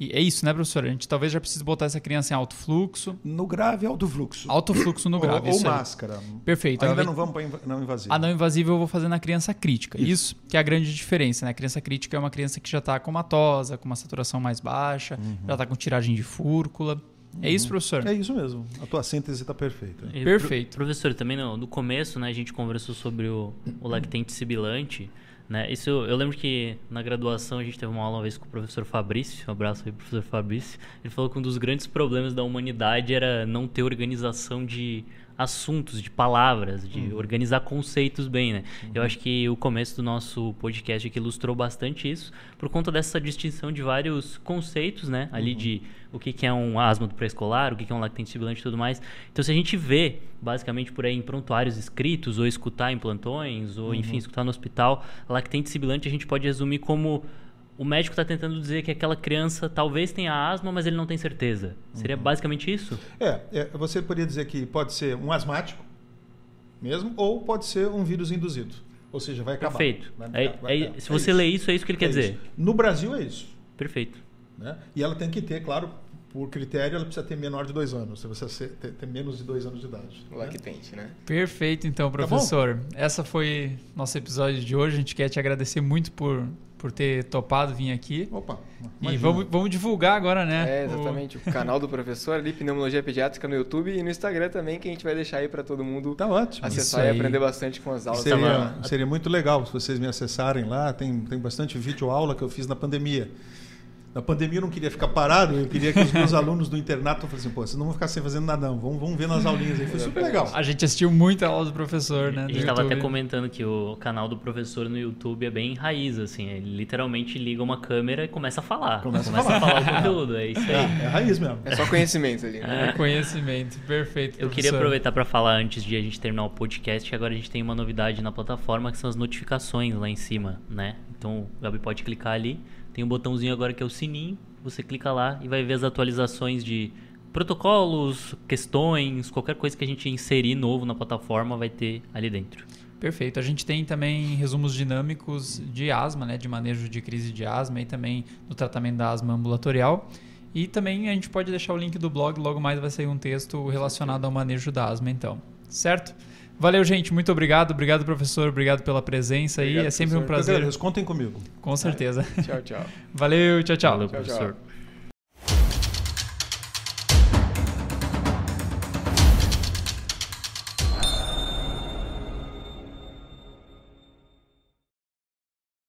S1: E é isso, né, professor? A gente talvez já precise botar essa criança em alto fluxo. No grave, alto fluxo. Alto fluxo no grave. ou, ou máscara. Perfeito. Ainda não vamos para não invasiva. A não invasiva eu vou fazer na criança crítica. Isso. isso, que é a grande diferença, né? A criança crítica é uma criança que já está comatosa, com uma saturação mais baixa, uhum. já está com tiragem de
S4: fúrcula. É isso, professor? É isso mesmo. A tua síntese está perfeita. E Perfeito. Pro, professor, também no,
S3: no, começo, né, a gente conversou sobre o, o lactente sibilante. Né? Isso, eu lembro que na graduação a gente teve uma aula uma vez com o professor Fabrício, um abraço aí professor Fabrício. Ele falou que um dos grandes problemas da humanidade era não ter organização de assuntos, de palavras, de uhum. organizar conceitos bem, né? Uhum. Eu acho que o começo do nosso podcast aqui ilustrou bastante isso, por conta dessa distinção de vários conceitos, né? Ali uhum. de o que, que é um asma do pré-escolar, o que, que é um lactente sibilante e tudo mais. Então, se a gente vê, basicamente, por aí em prontuários escritos, ou escutar em plantões, ou, uhum. enfim, escutar no hospital, lactente sibilante a gente pode resumir como o médico está tentando dizer que aquela criança talvez tenha asma, mas ele não tem certeza. Seria uhum. basicamente isso?
S4: É, é, você poderia dizer que pode ser um asmático mesmo, ou pode ser um vírus induzido. Ou seja, vai acabar. Perfeito. Vai, vai, é, se é você isso. lê isso, é isso que ele é quer dizer. No Brasil é isso. Perfeito. Né? E ela tem que ter, claro, por critério, ela precisa ter menor de dois anos. Você precisa ter, ter menos de dois anos de idade. Lá né? que tem, né? Perfeito, então, tá professor.
S1: Tá Essa foi nosso episódio de hoje. A gente quer te agradecer muito por por ter topado vir aqui. Opa! Imagina. E vamos, vamos divulgar agora, né? É, exatamente. O... o canal
S2: do professor ali, Pneumologia Pediátrica no YouTube e no Instagram também, que a gente vai deixar aí para todo mundo tá ótimo. acessar e aprender bastante com as aulas. Seria, tá
S4: seria muito legal se vocês me acessarem lá. Tem, tem bastante vídeo aula que eu fiz na pandemia. Na pandemia eu não queria ficar parado, eu queria que os meus alunos do internato falassem, pô, vocês não vão ficar sem fazer nada, não. Vamos, vamos ver nas aulinhas aí. Foi super legal. A gente assistiu muito a
S1: aula do professor,
S3: né? A gente estava até comentando que o canal do professor no YouTube é bem raiz, assim. Ele literalmente liga uma câmera e começa a falar. Começa, começa a, falar. a falar o conteúdo, é isso aí. É, é raiz mesmo. É só conhecimento ali. Né? É conhecimento, perfeito. Professor. Eu queria aproveitar para falar antes de a gente terminar o podcast, que agora a gente tem uma novidade na plataforma que são as notificações lá em cima, né? Então o Gabi pode clicar ali tem um botãozinho agora que é o sininho. Você clica lá e vai ver as atualizações de protocolos, questões, qualquer coisa que a gente inserir novo na plataforma vai ter ali dentro.
S1: Perfeito. A gente tem também resumos dinâmicos de asma, né, de manejo de crise de asma e também do tratamento da asma ambulatorial. E também a gente pode deixar o link do blog, logo mais vai sair um texto relacionado ao manejo da asma, então. Certo? Valeu, gente. Muito obrigado. Obrigado, professor. Obrigado pela presença obrigado, aí. É sempre professor. um prazer.
S4: Contem comigo. Com certeza. Tchau, tchau.
S1: Valeu, tchau, tchau. Valeu, professor. Tchau, tchau.